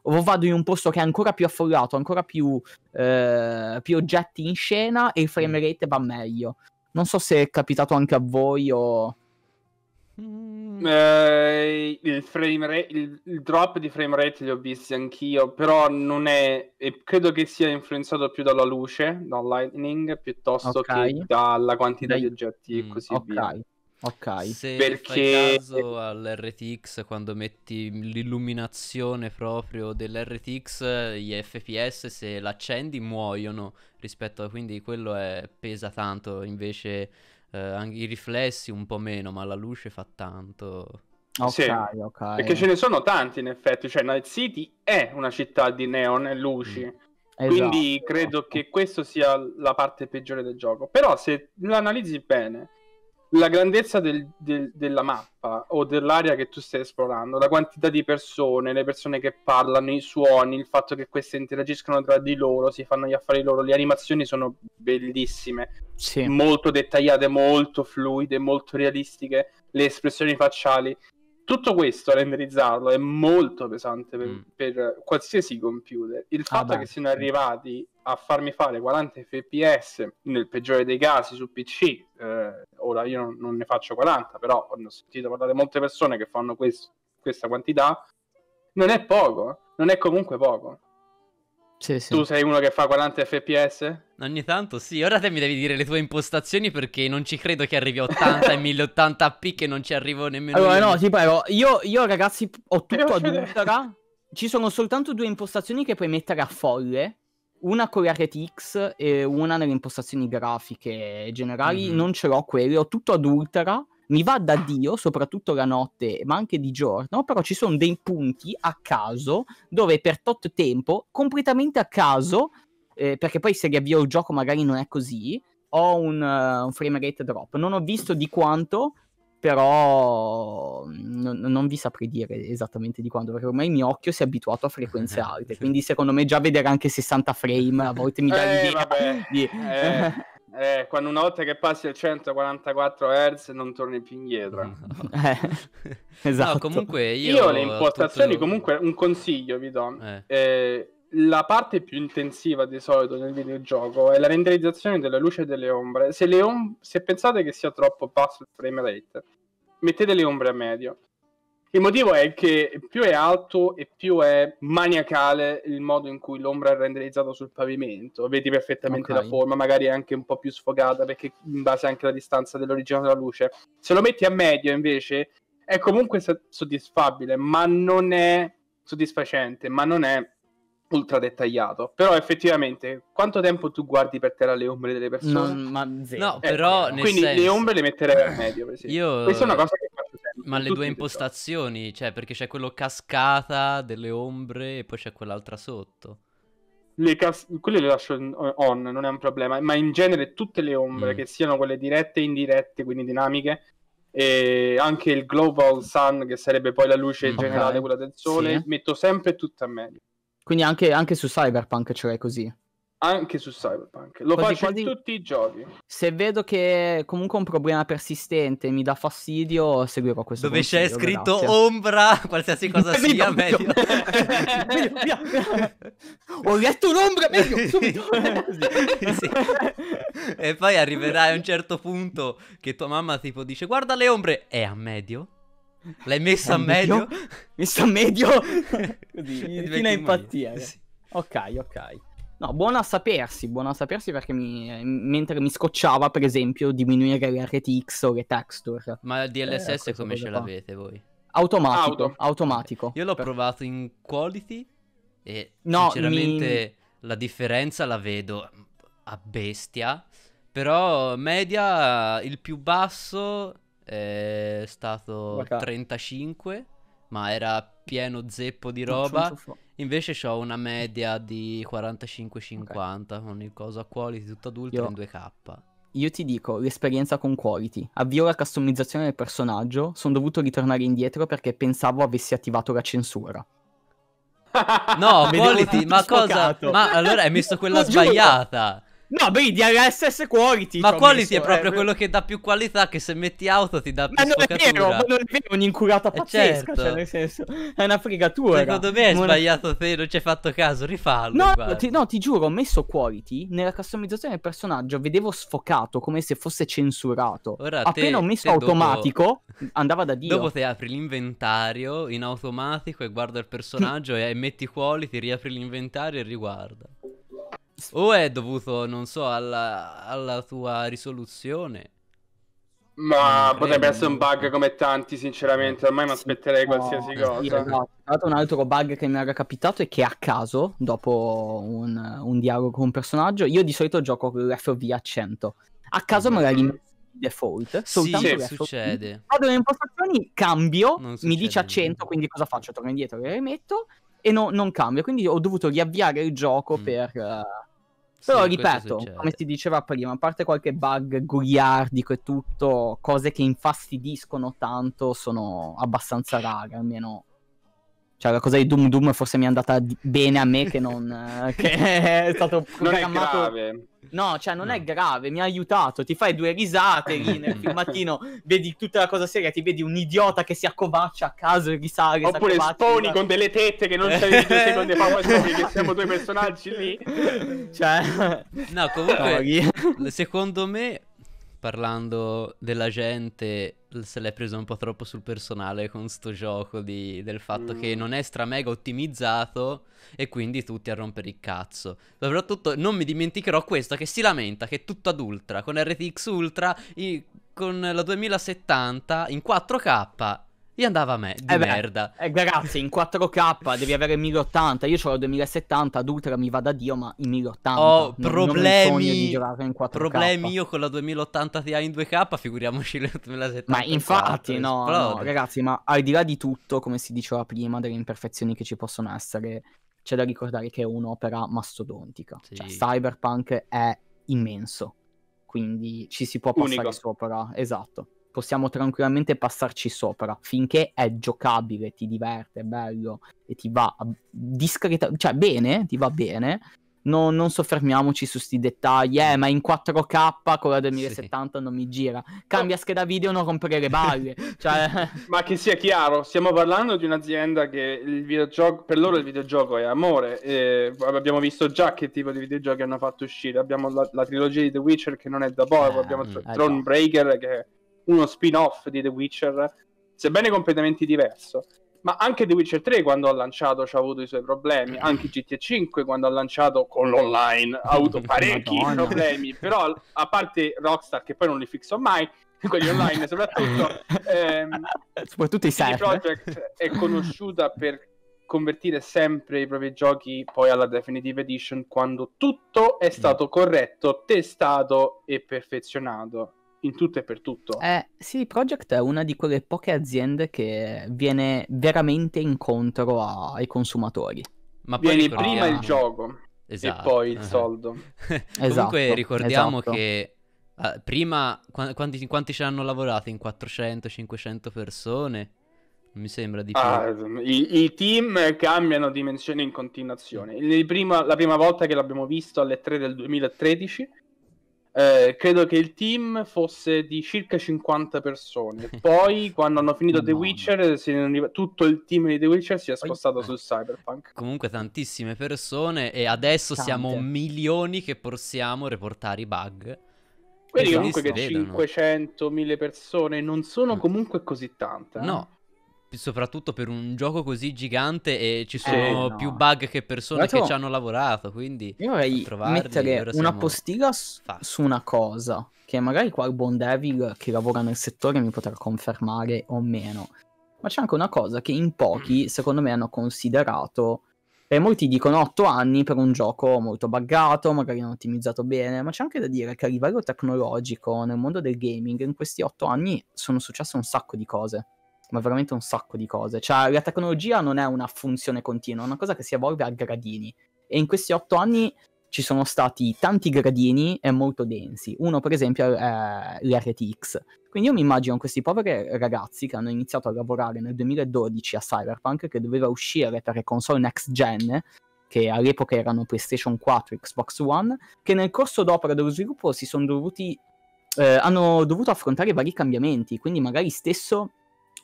O vado in un posto che è ancora più affollato, ancora più, eh, più oggetti in scena e il frame mm. rate va meglio. Non so se è capitato anche a voi o... Mm. Eh, il, rate, il, il, drop di frame rate li ho visti anch'io, però non è. credo che sia influenzato più dalla luce, dal lightning, piuttosto okay. che dalla quantità Dai. di oggetti e mm, così okay. via. Ok. Se Perché... caso all'RTX, quando metti l'illuminazione proprio dell'RTX, gli FPS se l'accendi muoiono rispetto a... quindi quello è... pesa tanto, invece eh, i riflessi un po' meno, ma la luce fa tanto. Ok, sì, ok. Perché ce ne sono tanti in effetti, cioè Night City è una città di neon e luci. Mm. Quindi esatto. credo che questa sia la parte peggiore del gioco. Però se lo analizzi bene, la grandezza del, del, della mappa o dell'area che tu stai esplorando, la quantità di persone, le persone che parlano, i suoni, il fatto che queste interagiscono tra di loro, si fanno gli affari loro, le animazioni sono bellissime, sì. molto dettagliate, molto fluide, molto realistiche, le espressioni facciali. Tutto questo renderizzarlo è molto pesante per, mm. per qualsiasi computer. Il ah, fatto ah, che siano arrivati a farmi fare 40 fps nel peggiore dei casi su PC, eh, ora io non, non, ne faccio 40, però ho sentito parlare molte persone che fanno questo, questa quantità, non è poco, non è comunque poco. Sì, sì. Tu sei uno che fa 40 fps? Ogni tanto sì, ora te mi devi dire le tue impostazioni perché non ci credo che arrivi a 80 e 1080p che non ci arrivo nemmeno Allora io. no, ti prego, io, io ragazzi ho tutto ad ultra, ci sono soltanto due impostazioni che puoi mettere a folle, una con la RTX e una nelle impostazioni grafiche generali, mm. non ce l'ho quelle, ho tutto ad ultra mi va da Dio, soprattutto la notte, ma anche di giorno, però ci sono dei punti a caso dove per tot tempo, completamente a caso, eh, perché poi se riavvio il gioco magari non è così, ho un, uh, un frame rate drop. Non ho visto di quanto, però mm, n- non vi saprei dire esattamente di quanto, perché ormai il mio occhio si è abituato a frequenze alte, quindi secondo me già vedere anche 60 frame a volte mi dà eh, l'idea vabbè, di... Eh eh, quando una volta che passi al 144 Hz non torni più indietro. eh, esatto. No, comunque io, io le impostazioni, tutto... comunque un consiglio vi do. Eh. eh. la parte più intensiva di solito nel videogioco è la renderizzazione della luce e delle ombre. Se, om- se pensate che sia troppo basso il frame rate, mettete le ombre a medio il motivo è che più è alto e più è maniacale il modo in cui l'ombra è renderizzata sul pavimento. Vedi perfettamente okay. la forma, magari è anche un po' più sfogata perché in base anche alla distanza dell'origine della luce. Se lo metti a medio invece è comunque soddisfabile, ma non è soddisfacente, ma non è ultra dettagliato. Però effettivamente, quanto tempo tu guardi per terra le ombre delle persone? No, ma zero. No, però eh, quindi senso... le ombre le metterei a medio, per esempio. Io... Questa è una cosa che ma le due impostazioni, cioè perché c'è quello cascata delle ombre e poi c'è quell'altra sotto. Le cas- quelle le lascio eh, on, non è un problema, ma in genere tutte le ombre, mm. che siano quelle dirette e indirette, quindi dinamiche, e anche il global sun, che sarebbe poi la luce okay. generale, quella del sole, sì. metto sempre tutte a meglio. Quindi anche, anche su Cyberpunk ce l'hai così? anche su Cyberpunk. Lo quasi, faccio quasi... in tutti i giochi. Se vedo che comunque è un problema persistente, mi dà fastidio, seguirò questo Dove c'è scritto grazie. ombra, qualsiasi cosa sia, meglio. meglio via, via. Ho letto un'ombra, meglio, subito. sì. E poi arriverai a un certo punto che tua mamma tipo dice "Guarda le ombre, è a medio". L'hai messa a medio? medio? Messa a medio? Fino a impazzire. Sì. Ok, ok. No, buona a sapersi, buono a sapersi perché mi, mentre mi scocciava, per esempio, diminuire le RTX o le texture. Ma il DLSS eh, come ce l'avete fa. voi? Automatico, Auto. automatico. Io l'ho per... provato in quality e no, sinceramente mi... la differenza la vedo a bestia, però media il più basso eh, è stato Guarda. 35, ma era pieno zeppo di roba. No, Invece ho una mm. media di 45-50, okay. coso a quality, tutto adulto io, in 2K. Io ti dico, l'esperienza con quality. Avvio la customizzazione del personaggio, sono dovuto ritornare indietro perché pensavo avessi attivato la censura. No, quality, ma sfocato. cosa? Ma allora hai messo quella sbagliata. No, beh, SS Quality. Ma Quality messo, è proprio eh. quello che dà più qualità, che se metti auto ti dà più ma non sfocatura. È vero, ma non è vero, un'incurata eh, pazzesca, cioè, certo. cioè nel senso, è una fregatura. Secondo me hai non... sbagliato te, non ci hai fatto caso, rifallo. No ti, no, ti giuro, ho messo Quality, nella customizzazione del personaggio vedevo sfocato, come se fosse censurato. Ora, Appena te, ho messo automatico, dopo... andava da Dio. Dopo te apri l'inventario in automatico e guarda il personaggio e metti Quality, riapri l'inventario e riguarda o è dovuto, non so, alla, alla tua risoluzione. Ma eh, potrebbe essere un bug come tanti, sinceramente. Ormai mi aspetterei no, qualsiasi eh, cosa. Sì, no. Un altro bug che mi era capitato è che a caso, dopo un, un dialogo con un personaggio, io di solito gioco con l'FOV a 100. A caso mm-hmm. me la rim- default. Soltanto sì, succede. Vado nelle impostazioni, cambio, mi dice a 100, quindi cosa faccio? Torno indietro, e rimetto e no, non cambio. Quindi ho dovuto riavviare il gioco mm. per... Uh, però sì, ripeto, come si diceva prima, a parte qualche bug goliardico e tutto, cose che infastidiscono tanto sono abbastanza rare, almeno cioè, la cosa di Doom Doom forse mi è andata bene a me che non... Eh, che è stato programmato... Non è grave. No, cioè, non no. è grave, mi ha aiutato. Ti fai due risate lì nel filmatino, vedi tutta la cosa seria, ti vedi un idiota che si accovaccia a caso e risale. Oppure sponi con delle tette che non c'è due secondi fa, che siamo due personaggi lì. Cioè... No, comunque, secondo me, parlando della gente se l'è preso un po' troppo sul personale con sto gioco di, del fatto mm. che non è stramega ottimizzato e quindi tutti a rompere il cazzo. Soprattutto non mi dimenticherò questo che si lamenta che è tutto ad ultra, con RTX Ultra, i, con la 2070 in 4K io andava a me, di eh beh, merda. Eh, grazie, in 4K devi avere 1080. Io ho 2070, ad ultra mi va da Dio, ma in 1080. non, Ho oh, problemi. In 4K. problemi io con la 2080 Ti in 2K, figuriamoci le 2070. Ma infatti, no, no, ragazzi, ma al di là di tutto, come si diceva prima, delle imperfezioni che ci possono essere, c'è da ricordare che è un'opera mastodontica. Sì. Cioè, Cyberpunk è immenso. Quindi ci si può passare Unico. sopra, esatto possiamo tranquillamente passarci sopra finché è giocabile, ti diverte, è bello e ti va discreta, cioè bene, ti va bene. No, non soffermiamoci su questi dettagli, eh, ma in 4K con la 2070 sì. non mi gira. Cambia scheda video, non rompere le balle. cioè... Ma che sia chiaro, stiamo parlando di un'azienda che videogioco... per loro il videogioco è amore. E abbiamo visto già che tipo di videogiochi hanno fatto uscire. Abbiamo la, la trilogia di The Witcher che non è da poco, eh, abbiamo mm, eh, Thronebreaker che uno spin-off di The Witcher, sebbene completamente diverso. Ma anche The Witcher 3 quando ha lanciato ci ha avuto i suoi problemi, mm. anche GTA 5 quando ha lanciato con l'online ha avuto parecchi Madonna. problemi, però a parte Rockstar che poi non li fixo mai, quelli online soprattutto, ehm, soprattutto i CD Projekt è conosciuta per convertire sempre i propri giochi poi alla Definitive Edition quando tutto è mm. stato corretto, testato e perfezionato in tutto e per tutto. Eh, sì, Project è una di quelle poche aziende che viene veramente incontro a... ai consumatori. Ma poi viene ricordiamo... prima il gioco esatto. e poi il soldo. esatto, Comunque ricordiamo esatto. che uh, prima quanti, quanti ci hanno lavorato? In 400-500 persone? mi sembra di più. Ah, esatto. i, i, team cambiano dimensione in continuazione. Prima, la prima volta che l'abbiamo visto alle 3 del 2013 eh, credo che il team fosse di circa 50 persone. Poi, quando hanno finito The Witcher, si, tutto il team di The Witcher si è spostato eh. sul cyberpunk. Comunque, tantissime persone, e adesso Tante. siamo milioni che possiamo reportare i bug. Quindi, comunque, che 500.000 persone non sono comunque così tante. Eh? No soprattutto per un gioco così gigante e ci sono eh, no. più bug che persone Guarda, che ci hanno lavorato, quindi io vorrei mettere una postilla su, su una cosa che magari qua il buon Devil che lavora nel settore mi potrà confermare o meno. Ma c'è anche una cosa che in pochi, mm. secondo me, hanno considerato e molti dicono 8 anni per un gioco molto buggato, magari non ottimizzato bene, ma c'è anche da dire che a livello tecnologico nel mondo del gaming in questi 8 anni sono successe un sacco di cose ma veramente un sacco di cose. Cioè, la tecnologia non è una funzione continua, è una cosa che si evolve a gradini. E in questi otto anni ci sono stati tanti gradini e molto densi. Uno, per esempio, è l'RTX. Quindi io mi immagino questi poveri ragazzi che hanno iniziato a lavorare nel 2012 a Cyberpunk, che doveva uscire per le console next gen, che all'epoca erano PlayStation 4 e Xbox One, che nel corso d'opera dello sviluppo si sono dovuti eh, hanno dovuto affrontare vari cambiamenti, quindi magari stesso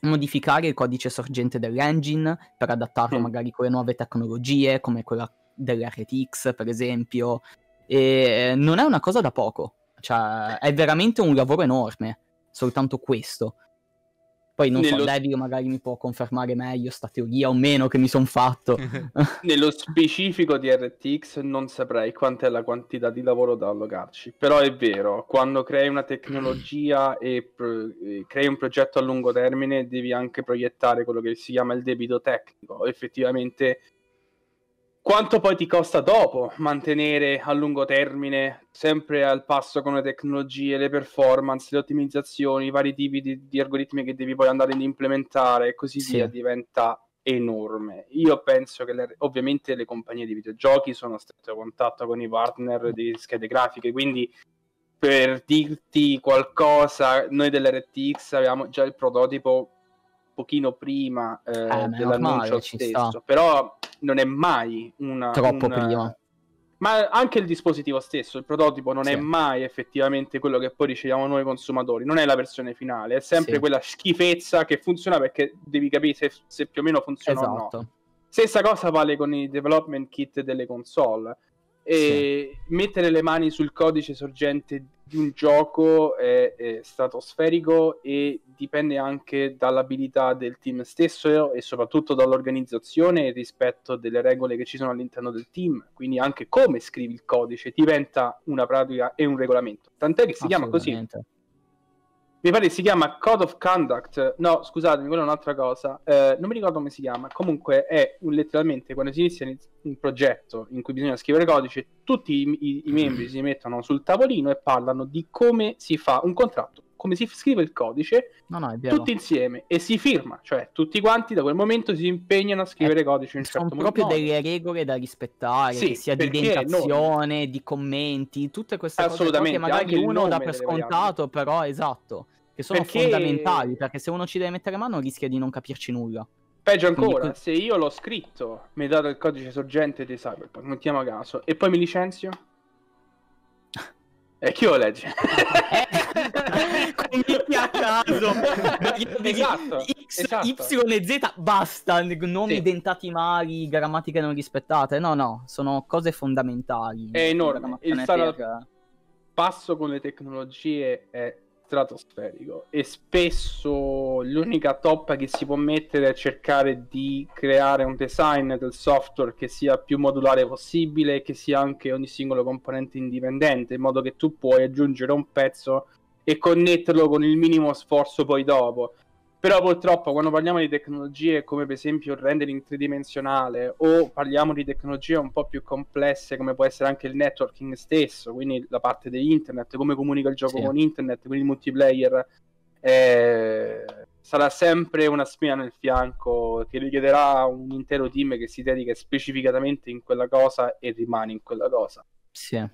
modificare il codice sorgente dell'engine per adattarlo mm. magari con le nuove tecnologie come quella dell'RTX per esempio e non è una cosa da poco cioè è veramente un lavoro enorme soltanto questo poi non Nello... so, Levi magari mi può confermare meglio sta teoria o meno che mi sono fatto. Nello specifico di RTX non saprei quant'è la quantità di lavoro da allogarci, però è vero, quando crei una tecnologia e, pro- e crei un progetto a lungo termine devi anche proiettare quello che si chiama il debito tecnico. Effettivamente quanto poi ti costa dopo mantenere a lungo termine, sempre al passo con le tecnologie, le performance, le ottimizzazioni, i vari tipi di, di algoritmi che devi poi andare ad implementare e così sì. via, diventa enorme. Io penso che le, ovviamente le compagnie di videogiochi sono a stretto contatto con i partner di schede grafiche, quindi per dirti qualcosa, noi dell'RTX avevamo già il prototipo pochino prima eh, eh, dell'annuncio stesso, sta. però non è mai una... Troppo una... prima. Ma anche il dispositivo stesso, il prototipo, non sì. è mai effettivamente quello che poi riceviamo noi consumatori, non è la versione finale, è sempre sì. quella schifezza che funziona perché devi capire se, se più o meno funziona esatto. o no. Esatto. Stessa cosa vale con i development kit delle console. E sì. mettere le mani sul codice sorgente di un gioco è, è, stratosferico e dipende anche dall'abilità del team stesso e soprattutto dall'organizzazione e rispetto delle regole che ci sono all'interno del team. Quindi anche come scrivi il codice diventa una pratica e un regolamento. Tant'è che si chiama così mi pare si chiama Code of Conduct, no scusatemi, quella è un'altra cosa, eh, non mi ricordo come si chiama, comunque è un, letteralmente quando si inizia un progetto in cui bisogna scrivere codice, tutti i, i, i membri si mettono sul tavolino e parlano di come si fa un contratto come si scrive il codice no, no, tutti insieme e si firma, cioè tutti quanti da quel momento si impegnano a scrivere eh, codice. In sono certo proprio modo. delle regole da rispettare, sì, sia di indentazione, di commenti, tutte queste cose che magari uno dà per scontato, però esatto, che sono perché... fondamentali, perché se uno ci deve mettere mano rischia di non capirci nulla. Peggio ancora, se io l'ho scritto, mi dato il codice sorgente dei Cyberpunk, mettiamo a caso, e poi mi licenzio? E chi lo legge? Eh, con nicchie a caso esatto, esatto. X, esatto. Y, Z, basta nomi sì. dentati mari, grammatiche non rispettate no no, sono cose fondamentali è enorme il sal- passo con le tecnologie è stratosferico e spesso l'unica toppa che si può mettere è cercare di creare un design del software che sia più modulare possibile che sia anche ogni singolo componente indipendente in modo che tu puoi aggiungere un pezzo e connetterlo con il minimo sforzo poi dopo. Però purtroppo quando parliamo di tecnologie come per esempio il rendering tridimensionale o parliamo di tecnologie un po' più complesse come può essere anche il networking stesso, quindi la parte di internet, come comunica il gioco sì. con internet, quindi il multiplayer, eh, sarà sempre una spina nel fianco che richiederà un intero team che si dedica specificatamente in quella cosa e rimane in quella cosa. Sì.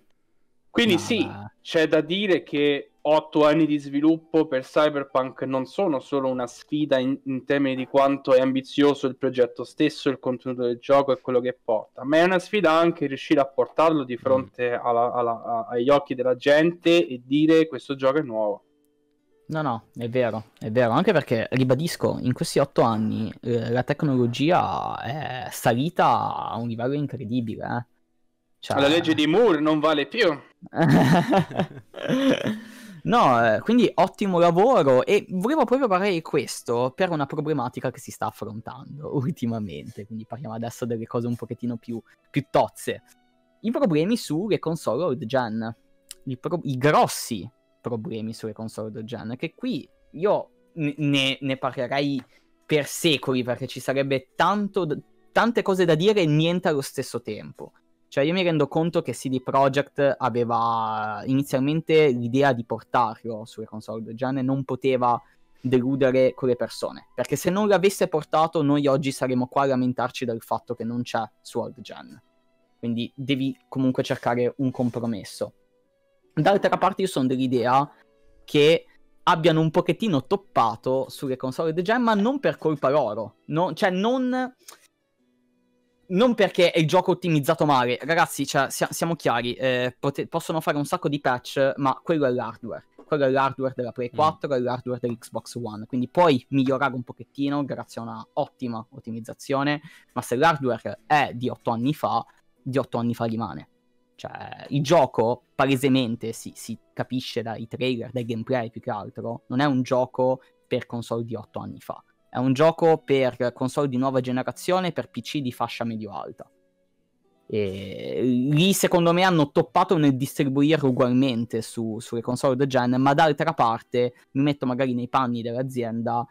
Quindi no, sì, c'è da dire che otto anni di sviluppo per Cyberpunk non sono solo una sfida in, in, termini di quanto è ambizioso il progetto stesso, il contenuto del gioco e quello che porta, ma è una sfida anche riuscire a portarlo di fronte mm. alla, alla, a, agli occhi della gente e dire questo gioco è nuovo. No, no, è vero, è vero, anche perché, ribadisco, in questi otto anni eh, la tecnologia è salita a un livello incredibile. Eh. Cioè... La legge di Moore non vale più. No, eh, quindi ottimo lavoro e volevo proprio parlare di questo per una problematica che si sta affrontando ultimamente, quindi parliamo adesso delle cose un pochettino più, più tozze. I problemi sulle console old gen, i, pro- i grossi problemi sulle console old gen, che qui io ne, ne parlerei per secoli perché ci sarebbe tanto, tante cose da dire e niente allo stesso tempo. Cioè io mi rendo conto che CD Projekt aveva inizialmente l'idea di portarlo sulle console del genere, non poteva deludere quelle persone, perché se non l'avesse portato noi oggi saremmo qua a lamentarci del fatto che non c'è su old gen. Quindi devi comunque cercare un compromesso. D'altra parte io sono dell'idea che abbiano un pochettino toppato sulle console de gen, ma non per colpa loro. No, cioè non non perché è il gioco ottimizzato male, ragazzi, cioè, siamo chiari, eh, pot- possono fare un sacco di patch, ma quello è l'hardware. Quello è l'hardware della Play 4, mm. è l'hardware dell'Xbox One, quindi puoi migliorare un pochettino grazie a una ottima ottimizzazione, ma se l'hardware è di 8 anni fa, di 8 anni fa rimane. Cioè, il gioco palesemente si, si capisce dai trailer, dai gameplay più che altro, non è un gioco per console di 8 anni fa è un gioco per console di nuova generazione, per PC di fascia medio-alta. E lì secondo me hanno toppato nel distribuire ugualmente su, sulle console del genere, ma d'altra parte mi metto magari nei panni dell'azienda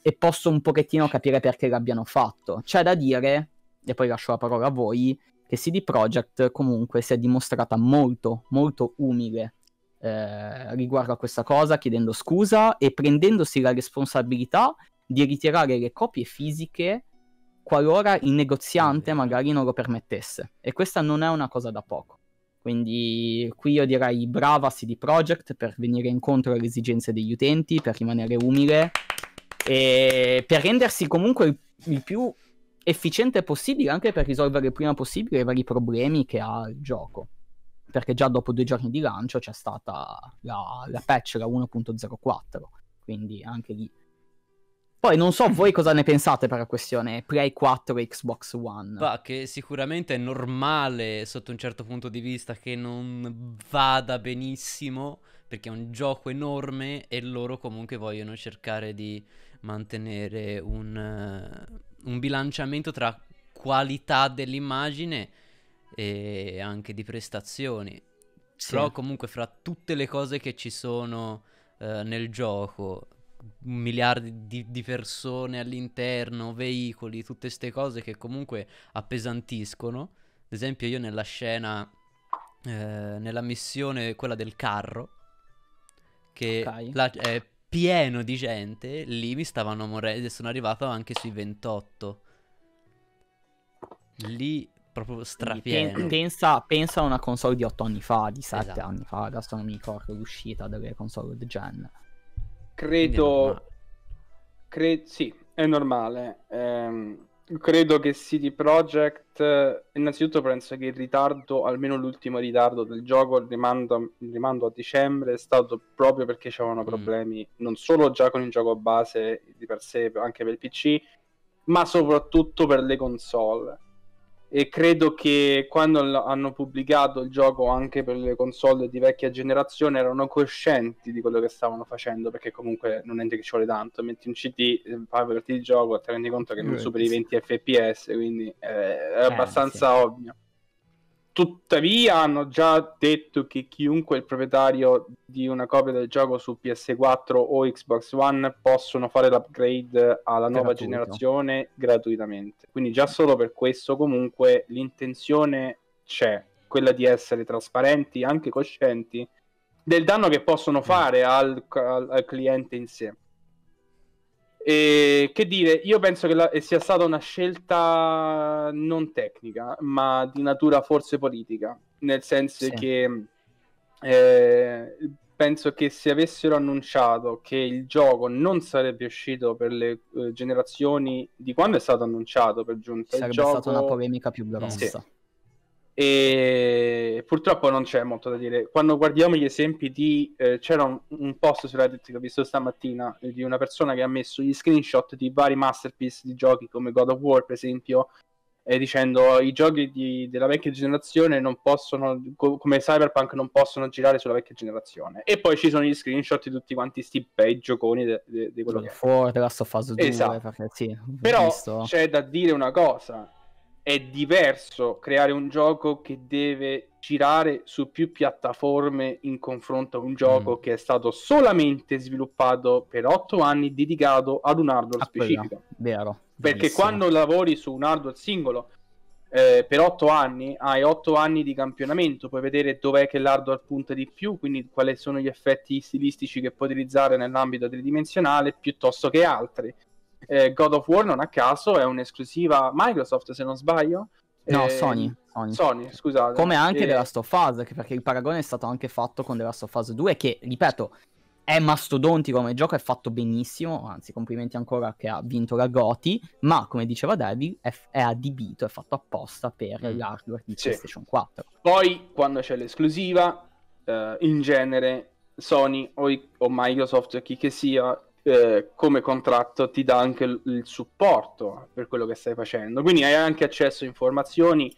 e posso un pochettino capire perché l'abbiano fatto. C'è da dire, e poi lascio la parola a voi, che CD Projekt comunque si è dimostrata molto, molto umile eh, riguardo a questa cosa, chiedendo scusa e prendendosi la responsabilità di ritirare le copie fisiche qualora il negoziante magari non lo permettesse. E questa non è una cosa da poco. Quindi qui io direi brava CD Projekt per venire incontro alle esigenze degli utenti, per rimanere umile e per rendersi comunque il, il più efficiente possibile anche per risolvere il prima possibile i vari problemi che ha il gioco. Perché già dopo due giorni di lancio c'è stata la, la patch, la 1.04, quindi anche lì poi non so voi cosa ne pensate per la questione Play 4 e Xbox One. Bah, che sicuramente è normale sotto un certo punto di vista che non vada benissimo perché è un gioco enorme e loro comunque vogliono cercare di mantenere un, uh, un bilanciamento tra qualità dell'immagine e anche di prestazioni. Sì. Però comunque fra tutte le cose che ci sono uh, nel gioco, miliardi di, di persone all'interno, veicoli, tutte queste cose che comunque appesantiscono. Ad esempio io nella scena, eh, nella missione, quella del carro, che okay. la, è pieno di gente, lì mi stavano morendo e sono arrivato anche sui 28. Lì proprio strapieno. Pensa, pensa, a una console di 8 anni fa, di 7 esatto. anni fa, adesso non mi ricordo l'uscita delle console del gen credo, cre- sì, è normale. Ehm, credo che CD Projekt, innanzitutto penso che il ritardo, almeno l'ultimo ritardo del gioco, il rimando, il rimando a dicembre, è stato proprio perché c'erano mm. problemi mm. non solo già con il gioco base di per sé, anche per il PC, ma soprattutto per le console e credo che quando l- hanno pubblicato il gioco anche per le console di vecchia generazione erano coscienti di quello che stavano facendo perché comunque non è che ci vuole tanto metti un CD, eh, fai aperti il gioco e ti rendi conto che non eh, superi i 20 fps quindi eh, è, è abbaanza eh, sì. ovvio Tuttavia hanno già detto che chiunque è il proprietario di una copia del gioco su PS4 o Xbox One possono fare l'upgrade alla nuova gratuito. generazione gratuitamente. Quindi già solo per questo comunque l'intenzione c'è, quella di essere trasparenti, anche coscienti del danno che possono mm. fare al, al, al cliente in sé. E, che dire, io penso che la, sia stata una scelta non tecnica, ma di natura forse politica, nel senso sì. che eh, penso che se avessero annunciato che il gioco non sarebbe uscito per le eh, generazioni di quando è stato annunciato per giunta, sarebbe gioco... stata una polemica più grossa. Sì e purtroppo non c'è molto da dire. Quando guardiamo gli esempi di... Eh, c'era un, un, post su Reddit che ho visto stamattina eh, di una persona che ha messo gli screenshot di vari masterpiece di giochi come God of War, per esempio, eh, dicendo i giochi di, della vecchia generazione non possono, co- come Cyberpunk, non possono girare sulla vecchia generazione. E poi ci sono gli screenshot di tutti quanti sti bei gioconi di quello God che... Fuori, della Last of 2, esatto. Eh, perché, sì, Però visto. c'è da dire una cosa è diverso creare un gioco che deve girare su più piattaforme in confronto a un gioco mm. che è stato solamente sviluppato per otto anni dedicato ad un hardware ah, specifico. Vero. Perché Bellissimo. quando lavori su un hardware singolo eh, per otto anni hai otto anni di campionamento, puoi vedere dov'è che l'hardware punta di più, quindi quali sono gli effetti stilistici che puoi utilizzare nell'ambito tridimensionale piuttosto che altri. Eh, God of War non a caso è un'esclusiva Microsoft, se non sbaglio. No, eh, Sony, Sony. Sony. scusate. Come anche e... Eh, The Last of Us, perché il paragone è stato anche fatto con The Last of Us 2, che, ripeto, è mastodontico come gioco, è fatto benissimo, anzi complimenti ancora che ha vinto la Goti, ma come diceva David, è, è adibito, è fatto apposta per mm. l'hardware di sì. PlayStation 4. Poi, quando c'è l'esclusiva, eh, in genere Sony o, o Microsoft, chi che sia, eh, come contratto ti dà anche l- il supporto per quello che stai facendo. Quindi hai anche accesso a informazioni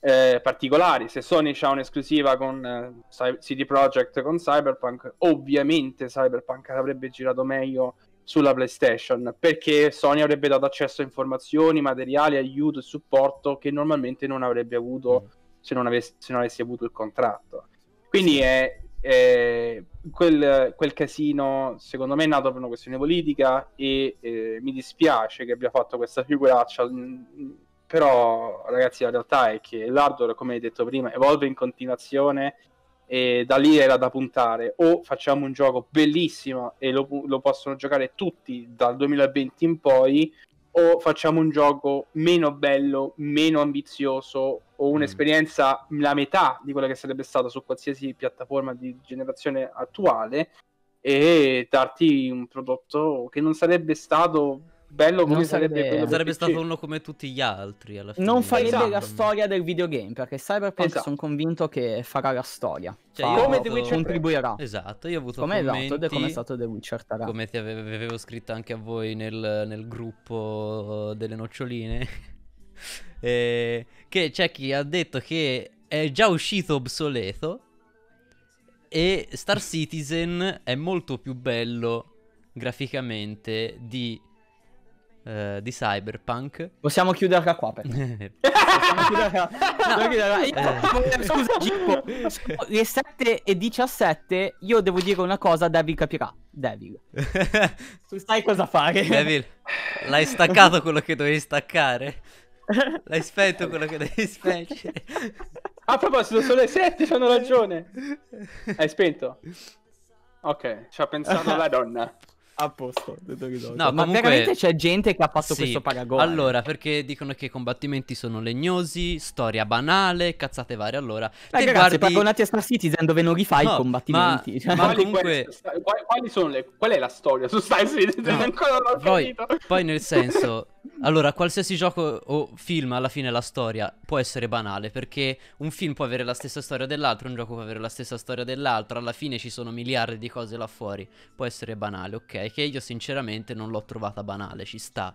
eh, particolari. Se Sony ha un'esclusiva con eh, Cy- CD Projekt con Cyberpunk, ovviamente Cyberpunk avrebbe girato meglio sulla PlayStation perché Sony avrebbe dato accesso a informazioni, materiali, aiuto e supporto che normalmente non avrebbe avuto mm. se, non avessi, se non avessi avuto il contratto. Quindi è eh, quel, quel, casino secondo me è nato per una questione politica e eh, mi dispiace che abbia fatto questa figuraccia mm, mm, però ragazzi la realtà è che l'hardware come hai detto prima evolve in continuazione e da lì era da puntare o facciamo un gioco bellissimo e lo, lo possono giocare tutti dal 2020 in poi o facciamo un gioco meno bello, meno ambizioso o mm. un'esperienza la metà di quella che sarebbe stata su qualsiasi piattaforma di generazione attuale e darti un prodotto che non sarebbe stato bello come sarebbe, sarebbe, sarebbe stato uno come tutti gli altri alla fine. non farebbe esatto. la storia del videogame perché Cyberpunk esatto. sono convinto che farà la storia cioè, farà, come The Witcher contribuirà esatto io ho avuto come commenti esatto, come è stato The Witcher tarà. come ti avevo, avevo, scritto anche a voi nel, nel gruppo delle noccioline eh, che c'è chi ha detto che è già uscito obsoleto e Star Citizen è molto più bello graficamente di eh, di Cyberpunk. Possiamo chiuderla qua, però. Possiamo chiuderla. No. Eh, scusa, Gippo. Le 7 e 17, io devo dire una cosa, David capirà. Devil. tu sai cosa fare. Devil, l'hai staccato quello che dovevi staccare? L'hai spento quello che devi spegnere? A proposito, sono le 7, hanno ragione. Hai spento? Ok, ci ha pensato la donna a posto. Detto che no, cioè, ma comunque... veramente c'è gente che ha fatto sì. questo paragone. Allora, perché dicono che i combattimenti sono legnosi, storia banale, cazzate varie. Allora, Beh, ragazzi, guardi... paragonati a Star Citizen dove non rifai no, i combattimenti. Ma, ma comunque... Quali, sono le... Qual è la storia su Star Citizen? No. Ancora non ho poi, capito. poi nel senso... Allora, qualsiasi gioco o film alla fine la storia può essere banale perché un film può avere la stessa storia dell'altro, un gioco può avere la stessa storia dell'altro, alla fine ci sono miliardi di cose là fuori, può essere banale, ok? Che io sinceramente non l'ho trovata banale, ci sta.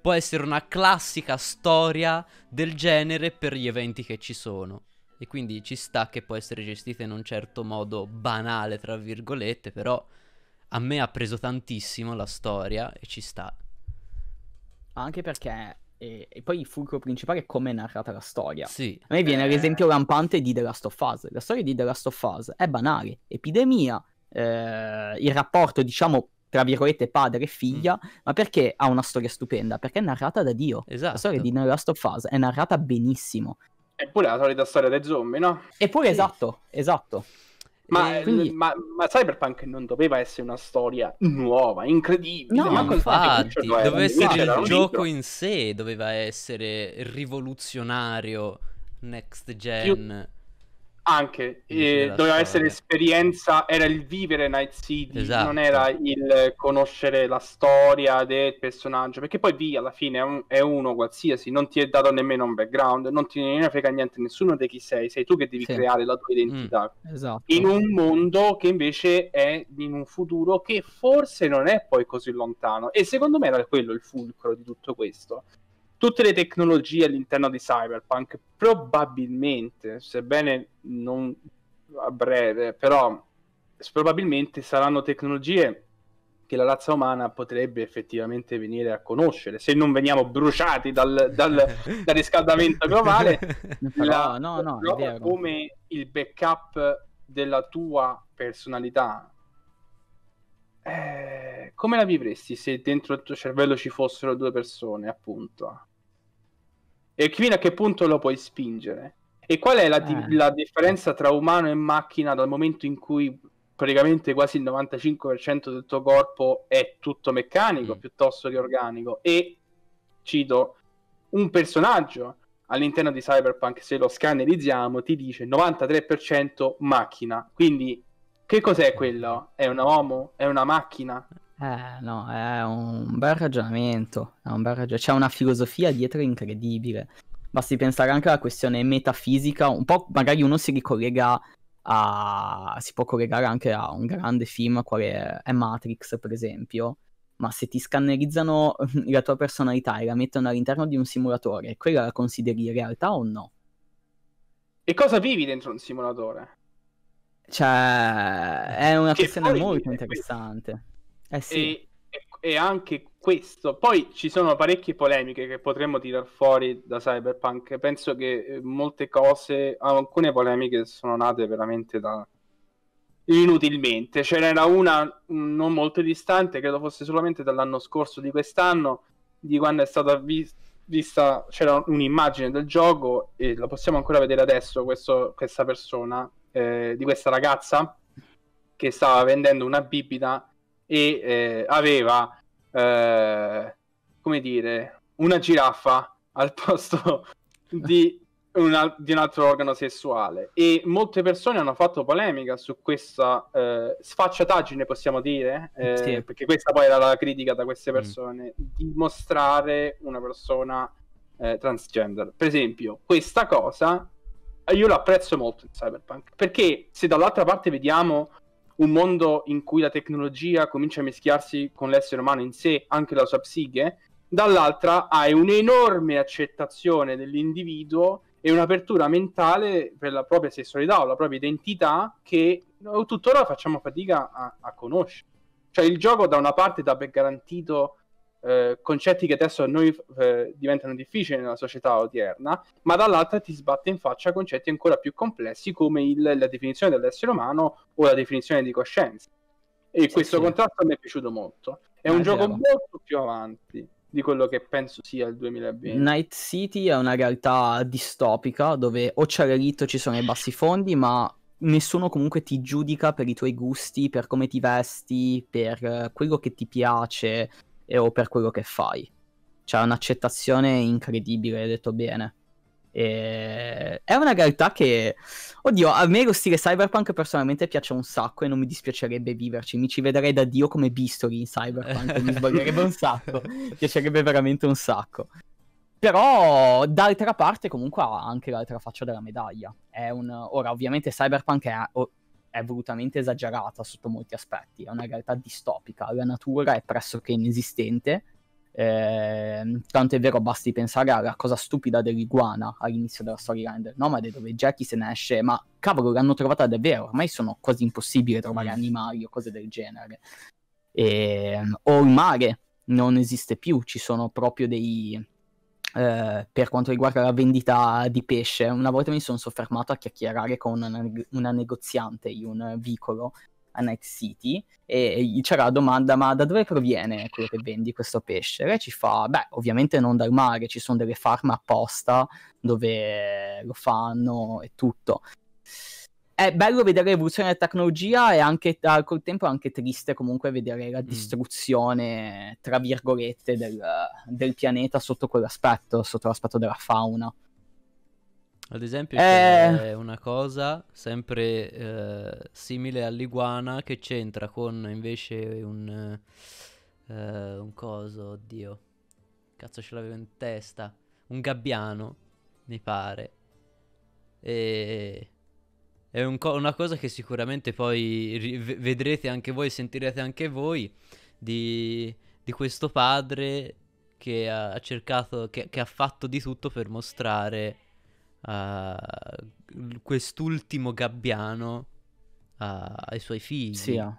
Può essere una classica storia del genere per gli eventi che ci sono. E quindi ci sta che può essere gestita in un certo modo banale, tra virgolette, però a me ha preso tantissimo la storia e ci sta. Anche perché e, eh, e, poi il fulcro principale è come è narrata la storia. Sì, a me viene eh... l'esempio rampante di The Last of Us. La storia di The Last of Us è banale, epidemia, eh, il rapporto, diciamo, tra virgolette padre e figlia, mm. ma perché ha una storia stupenda? Perché è narrata da Dio. Esatto. La storia esatto. di The Last of Us è narrata benissimo. Eppure la solita storia dei zombie, no? Eppure sì. esatto, esatto. Ma, eh, quindi... ma, ma, Cyberpunk non doveva essere una storia nuova, incredibile. No, ma infatti, doveva essere il gioco in sé, doveva essere rivoluzionario, next gen. Io anche eh, doveva essere esperienza era il vivere Night City esatto. non era il conoscere la storia del personaggio perché poi via alla fine è, un, è, uno qualsiasi non ti è dato nemmeno un background non ti ne frega niente nessuno di chi sei sei tu che devi sì. creare la tua identità mm, esatto. in un mondo che invece è in un futuro che forse non è poi così lontano e secondo me era quello il fulcro di tutto questo tutte le tecnologie all'interno di Cyberpunk, probabilmente, sebbene non a breve, però probabilmente saranno tecnologie che la razza umana potrebbe effettivamente venire a conoscere se non veniamo bruciati dal, dal, dal riscaldamento globale la, no, no, no, come il backup della tua personalità eh, come la vivresti se dentro il tuo cervello ci fossero due persone appunto e fino a che punto lo puoi spingere? E qual è la, eh. la differenza tra umano e macchina dal momento in cui praticamente quasi il 95% del tuo corpo è tutto meccanico mm. piuttosto che organico? E cito un personaggio all'interno di Cyberpunk, se lo scannerizziamo, ti dice 93% macchina. Quindi, che cos'è eh. quello? È un uomo? È una macchina? Eh, no, è un bel ragionamento, è un bel ragionamento. C'è una filosofia dietro incredibile. Basti pensare anche alla questione metafisica, un po' magari uno si ricollega a... si può collegare anche a un grande film quale è Matrix, per esempio, ma se ti scannerizzano la tua personalità e la mettono all'interno di un simulatore, quella la consideri realtà o no? E cosa vivi dentro un simulatore? Cioè, è una che questione molto interessante. Eh sì. E, e anche questo. Poi ci sono parecchie polemiche che potremmo tirar fuori da Cyberpunk. Penso che eh, molte cose, alcune polemiche sono nate veramente da inutilmente. Ce n'era una mm, non molto distante, credo fosse solamente dall'anno scorso di quest'anno, di quando è stata vi- vista, c'era un'immagine del gioco e la possiamo ancora vedere adesso, questo, questa persona, eh, di questa ragazza che stava vendendo una bibita e eh, aveva, eh, come dire, una giraffa al posto di un, di un, altro organo sessuale. E molte persone hanno fatto polemica su questa eh, sfacciataggine, possiamo dire, eh, sì. perché questa poi era la critica da queste mm. persone, mm. di mostrare una persona eh, transgender. Per esempio, questa cosa io l'apprezzo molto in Cyberpunk, perché se dall'altra parte vediamo un mondo in cui la tecnologia comincia a meschiarsi con l'essere umano in sé, anche la sua psiche, dall'altra hai un'enorme accettazione dell'individuo e un'apertura mentale per la propria sessualità o la propria identità che tuttora facciamo fatica a, a conoscere. Cioè il gioco da una parte dà per garantito eh, concetti che adesso a noi eh, diventano difficili nella società odierna, ma dall'altra ti sbatte in faccia concetti ancora più complessi come il, la definizione dell'essere umano o la definizione di coscienza. E sì, questo sì. contratto mi è piaciuto molto. È ma un ah, gioco vero. molto più avanti di quello che penso sia il 2020. Night City è una realtà distopica dove o c'è relitto ci sono i bassi fondi, ma nessuno comunque ti giudica per i tuoi gusti, per come ti vesti, per eh, quello che ti piace e, o per quello che fai. C'è un'accettazione incredibile, hai detto bene. E... È una realtà che, oddio, a me lo stile cyberpunk personalmente piace un sacco e non mi dispiacerebbe viverci. Mi ci vedrei da Dio come Bistori in cyberpunk, mi sbaglierebbe un sacco, mi piacerebbe veramente un sacco. Però d'altra parte comunque ha anche l'altra faccia della medaglia. Un... Ora ovviamente cyberpunk è, è volutamente esagerata sotto molti aspetti, è una realtà distopica, la natura è pressoché inesistente, eh, tanto è vero basti pensare alla cosa stupida dell'iguana all'inizio della storyline del nomade dove Jackie se ne esce, ma cavolo l'hanno trovata davvero, ormai sono quasi impossibile trovare mm. animali o cose del genere. E, ehm, o il mare non esiste più, ci sono proprio dei eh, per quanto riguarda la vendita di pesce, una volta mi sono soffermato a chiacchierare con una, neg- una negoziante in un vicolo a Night City e gli c'era la domanda ma da dove proviene quello che vendi questo pesce? Lei ci fa, beh ovviamente non dal mare, ci sono delle farme apposta dove lo fanno e tutto è bello vedere l'evoluzione della tecnologia e anche al contempo è anche triste comunque vedere la mm. distruzione, tra virgolette, del, del pianeta sotto quell'aspetto, sotto l'aspetto della fauna. Ad esempio, eh... c'è una cosa sempre eh, simile all'iguana che c'entra con invece un, eh, un coso, oddio. Cazzo ce l'avevo in testa. Un gabbiano, mi pare. E è un co- una cosa che sicuramente poi ri- vedrete anche voi, sentirete anche voi di, di questo padre che ha cercato, che, che, ha fatto di tutto per mostrare uh, quest'ultimo gabbiano uh, ai suoi figli. Sì, ah.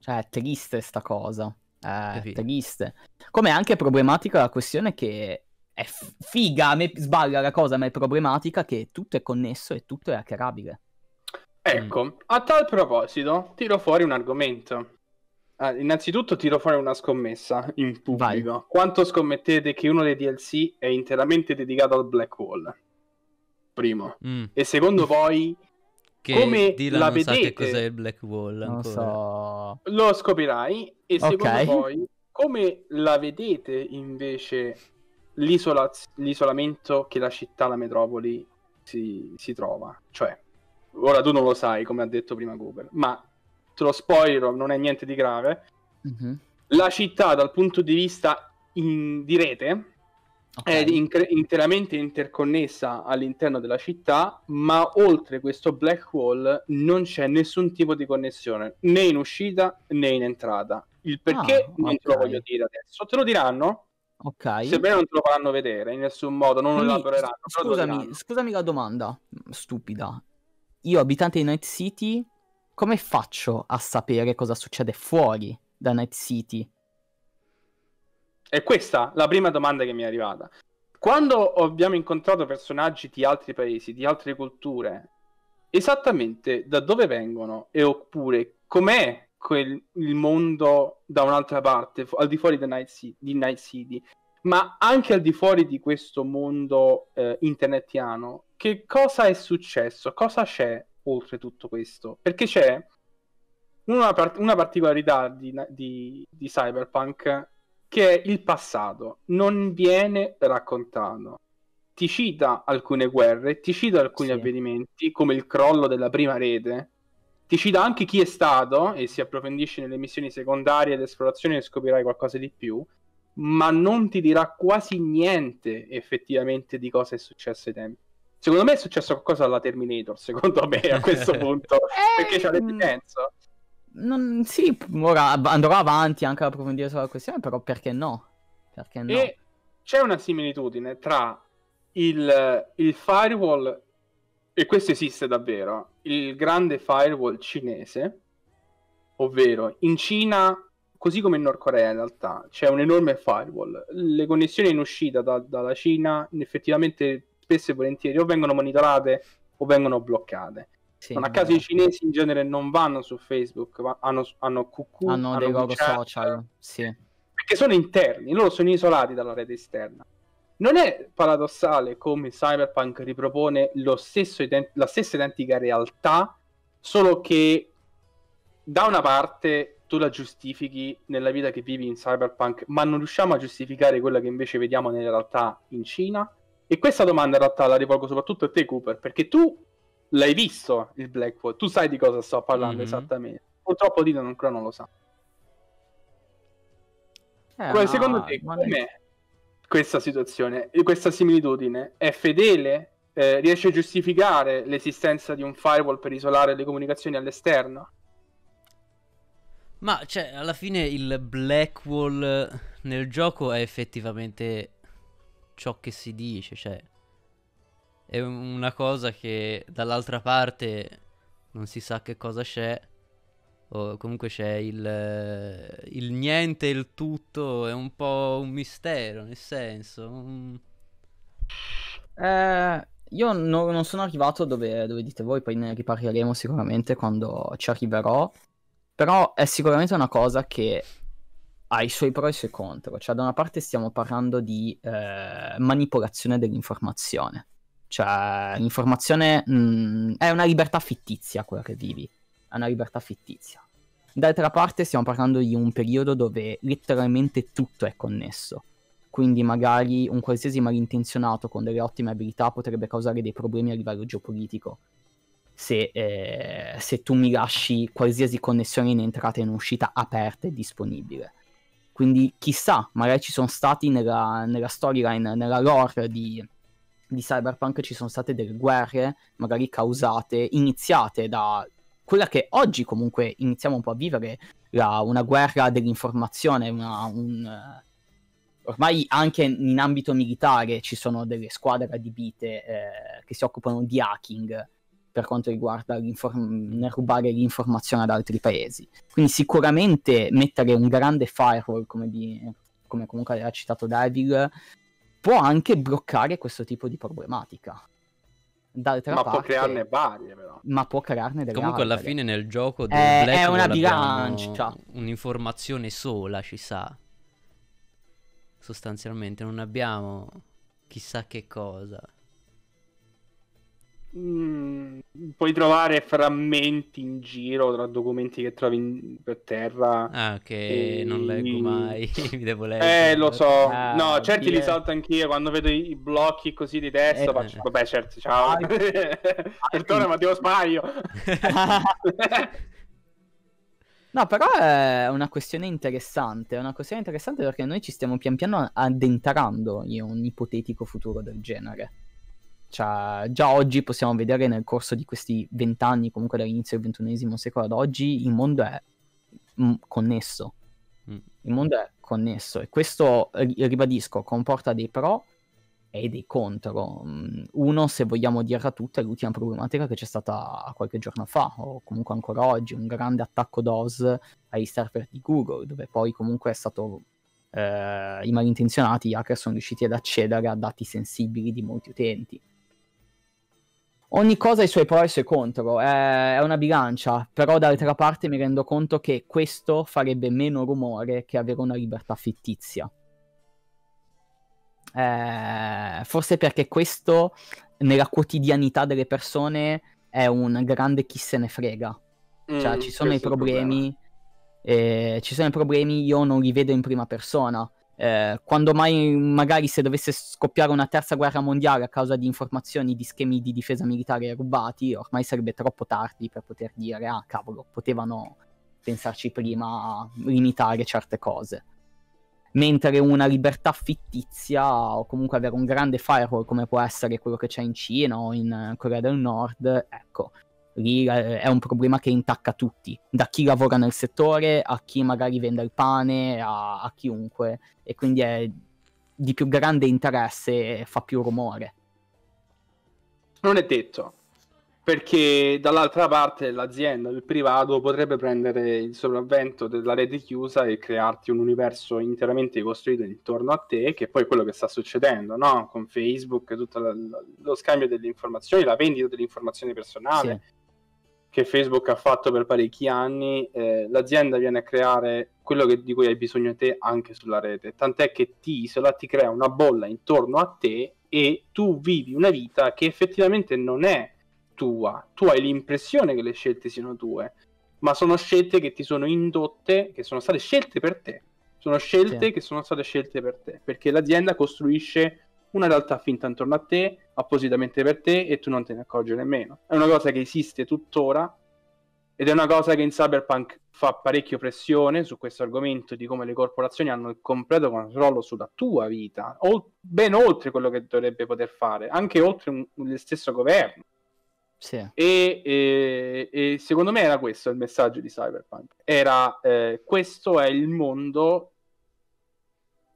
cioè è triste sta cosa, è Capito. triste. Come è anche problematica la questione che è f- figa, a me sbaglia la cosa, ma è problematica che tutto è connesso e tutto è hackerabile. Mm. Ecco, a tal proposito, tiro fuori un argomento. Ah, innanzitutto tiro fuori una scommessa in pubblico. Vai. Quanto scommettete che uno dei DLC è interamente dedicato al Black Hole? Primo. Mm. E secondo voi che come Dylan la non vedete? sa che cos'è il Black Wall ancora. So. Lo scoprirai e secondo voi come la vedete invece l'isola- l'isolamento che la città, la metropoli si, si trova? Cioè, ora tu non lo sai, come ha detto prima Cooper, ma te lo spoiler non è niente di grave. Mm-hmm. La città, dal punto di vista in, di rete, okay. è incre- interamente interconnessa all'interno della città, ma oltre questo black hole non c'è nessun tipo di connessione, né in uscita né in entrata. Il perché ah, okay. non te lo voglio dire adesso, te lo diranno. Ok. Sebbene non te lo faranno vedere in nessun modo, non lo elaboreranno. Scusami, scusami la domanda stupida io abitante di Night City, come faccio a sapere cosa succede fuori da Night City? È questa la prima domanda che mi è arrivata. Quando abbiamo incontrato personaggi di altri paesi, di altre culture, esattamente da dove vengono e oppure com'è quel, il mondo da un'altra parte, al di fuori di Night City ma anche al di fuori di questo mondo eh, internetiano, che cosa è successo? Cosa c'è oltre tutto questo? Perché c'è una, part- una particolarità di, di, di Cyberpunk che è il passato, non viene raccontato ti cita alcune guerre, ti cita alcuni sì. avvenimenti, come il crollo della prima rete, ti cita anche chi è stato e si approfondisce nelle missioni secondarie ed esplorazioni e scoprirai qualcosa di più, ma non ti dirà quasi niente effettivamente di cosa è successo ai tempi. Secondo me è successo qualcosa alla Terminator, secondo me a questo punto, eh, perché c'è mm. l'evidenza. Non, sì, ora andrò avanti anche ad approfondire sulla questione, però perché no? Perché no? E c'è una similitudine tra il, il firewall, e questo esiste davvero, il grande firewall cinese, ovvero in Cina così come in Nord Corea in realtà, c'è un enorme firewall. Le connessioni in uscita da, dalla Cina effettivamente spesso e volentieri o vengono monitorate o vengono bloccate. Sì, non a caso i cinesi in genere non vanno su Facebook, ma hanno, hanno QQ, hanno, hanno dei logo social, sì. perché sono interni, loro sono isolati dalla rete esterna. Non è paradossale come Cyberpunk ripropone ident- la stessa identica realtà, solo che da una parte tu la giustifichi nella vita che vivi in cyberpunk, ma non riusciamo a giustificare quella che invece vediamo nella realtà in Cina? E questa domanda in realtà la rivolgo soprattutto a te, Cooper, perché tu l'hai visto il Blackwood, tu sai di cosa sto parlando mm-hmm. esattamente. Purtroppo Dino ancora non lo sa. Eh, allora, no, secondo te, come questa situazione, questa similitudine è fedele? Eh, riesce a giustificare l'esistenza di un firewall per isolare le comunicazioni all'esterno? Ma cioè, alla fine il black wall nel gioco è effettivamente ciò che si dice, cioè è una cosa che dall'altra parte non si sa che cosa c'è o comunque c'è il, il niente, il tutto, è un po' un mistero, nel senso. Un... Eh, io no, non sono arrivato dove, dove, dite voi, poi ne riparleremo sicuramente quando ci arriverò. Però è sicuramente una cosa che ha i suoi pro e i suoi contro. Cioè, da una parte stiamo parlando di eh, manipolazione dell'informazione. Cioè, l'informazione mh, mm, è una libertà fittizia quella che vivi. È una libertà fittizia. D'altra parte stiamo parlando di un periodo dove letteralmente tutto è connesso. Quindi magari un qualsiasi malintenzionato con delle ottime abilità potrebbe causare dei problemi a livello geopolitico se, eh, se tu mi lasci qualsiasi connessione in entrata e in uscita aperta e disponibile. Quindi chissà, magari ci sono stati nella, nella storyline, nella lore di, di Cyberpunk, ci sono state delle guerre, magari causate, iniziate da quella che oggi comunque iniziamo un po' a vivere, la, una guerra dell'informazione, una, un, ormai anche in ambito militare ci sono delle squadre adibite eh, che si occupano di hacking per quanto riguarda l'inform- rubare l'informazione ad altri paesi. Quindi sicuramente mettere un grande firewall, come, di, come comunque aveva citato David, può anche bloccare questo tipo di problematica. D'altra ma parte, può crearne varie, però. Ma può crearne delle Comunque, altre. alla fine, nel gioco eh, del è, Black è una bilancia. Un'informazione sola ci sa. Sostanzialmente, non abbiamo chissà che cosa. Mm, puoi trovare frammenti in giro tra documenti che trovi in... per terra. Ah, che e... non leggo mai, mi devo leggere. Eh, lo so. Ah, no, certi li è... salto anch'io quando vedo i blocchi così di testa. Eh, faccio... Vabbè, certo, ciao. Perdona, ma devo sbaglio. No, però è una questione interessante, è una questione interessante perché noi ci stiamo pian piano addentrando in un ipotetico futuro del genere. Cioè, già oggi possiamo vedere nel corso di questi vent'anni, comunque dall'inizio del XXI secolo ad oggi, il mondo è m- mm, connesso. Mm. Il mondo è connesso e questo, ribadisco, comporta dei pro e dei contro. Mm, uno, se vogliamo dirla tutta, è l'ultima problematica che c'è stata qualche giorno fa, o comunque ancora oggi, un grande attacco DOS ai server di Google, dove poi comunque è stato eh, i malintenzionati, hacker sono riusciti ad accedere a dati sensibili di molti utenti ogni cosa ha i suoi pro e i suoi contro, è, una bilancia, però dall'altra parte mi rendo conto che questo farebbe meno rumore che avere una libertà fittizia. Eh, forse perché questo nella quotidianità delle persone è un grande chi se ne frega. Cioè, mm, ci sono i problemi, eh, ci sono i problemi, io non li vedo in prima persona eh, quando mai magari se dovesse scoppiare una terza guerra mondiale a causa di informazioni di schemi di difesa militare rubati, ormai sarebbe troppo tardi per poter dire ah cavolo, potevano pensarci prima a limitare certe cose. Mentre una libertà fittizia o comunque avere un grande firewall come può essere quello che c'è in Cina o in Corea del Nord, ecco, lì eh, è un problema che intacca tutti, da chi lavora nel settore a chi magari vende il pane, a, a chiunque, e quindi è di più grande interesse e fa più rumore. Non è detto, perché dall'altra parte l'azienda, il privato, potrebbe prendere il sopravvento della rete chiusa e crearti un universo interamente costruito intorno a te, che è poi quello che sta succedendo, no? Con Facebook, tutto lo scambio delle informazioni, la vendita delle informazioni personali. Sì che Facebook ha fatto per parecchi anni, eh, l'azienda viene a creare quello che, di cui hai bisogno te anche sulla rete, tant'è che ti isola, ti crea una bolla intorno a te e tu vivi una vita che effettivamente non è tua, tu hai l'impressione che le scelte siano tue, ma sono scelte che ti sono indotte, che sono state scelte per te, sono scelte sì. che sono state scelte per te, perché l'azienda costruisce una realtà finta intorno a te, appositamente per te, e tu non te ne accorgi nemmeno. È una cosa che esiste tuttora ed è una cosa che in Cyberpunk fa parecchio pressione su questo argomento di come le corporazioni hanno il completo controllo sulla tua vita, o, ben oltre quello che dovrebbe poter fare, anche oltre un, lo stesso governo. Sì. E, e, e, secondo me era questo il messaggio di Cyberpunk. Era eh, questo è il mondo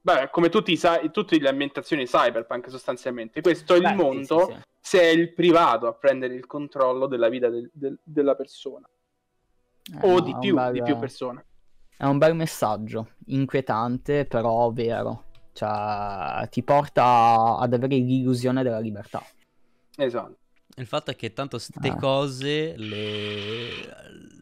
Beh, come tutti, i sai, tutte le ambientazioni cyberpunk sostanzialmente, questo è il Beh, mondo, sì, sì, sì. se è il privato a prendere il controllo della vita del, del, della persona. Eh, o no, di, più, bel... di più eh. persone. È un bel messaggio, inquietante però vero. Cioè, ti porta ad avere l'illusione della libertà. Esatto. Il fatto è che tanto queste ah. Eh. cose le...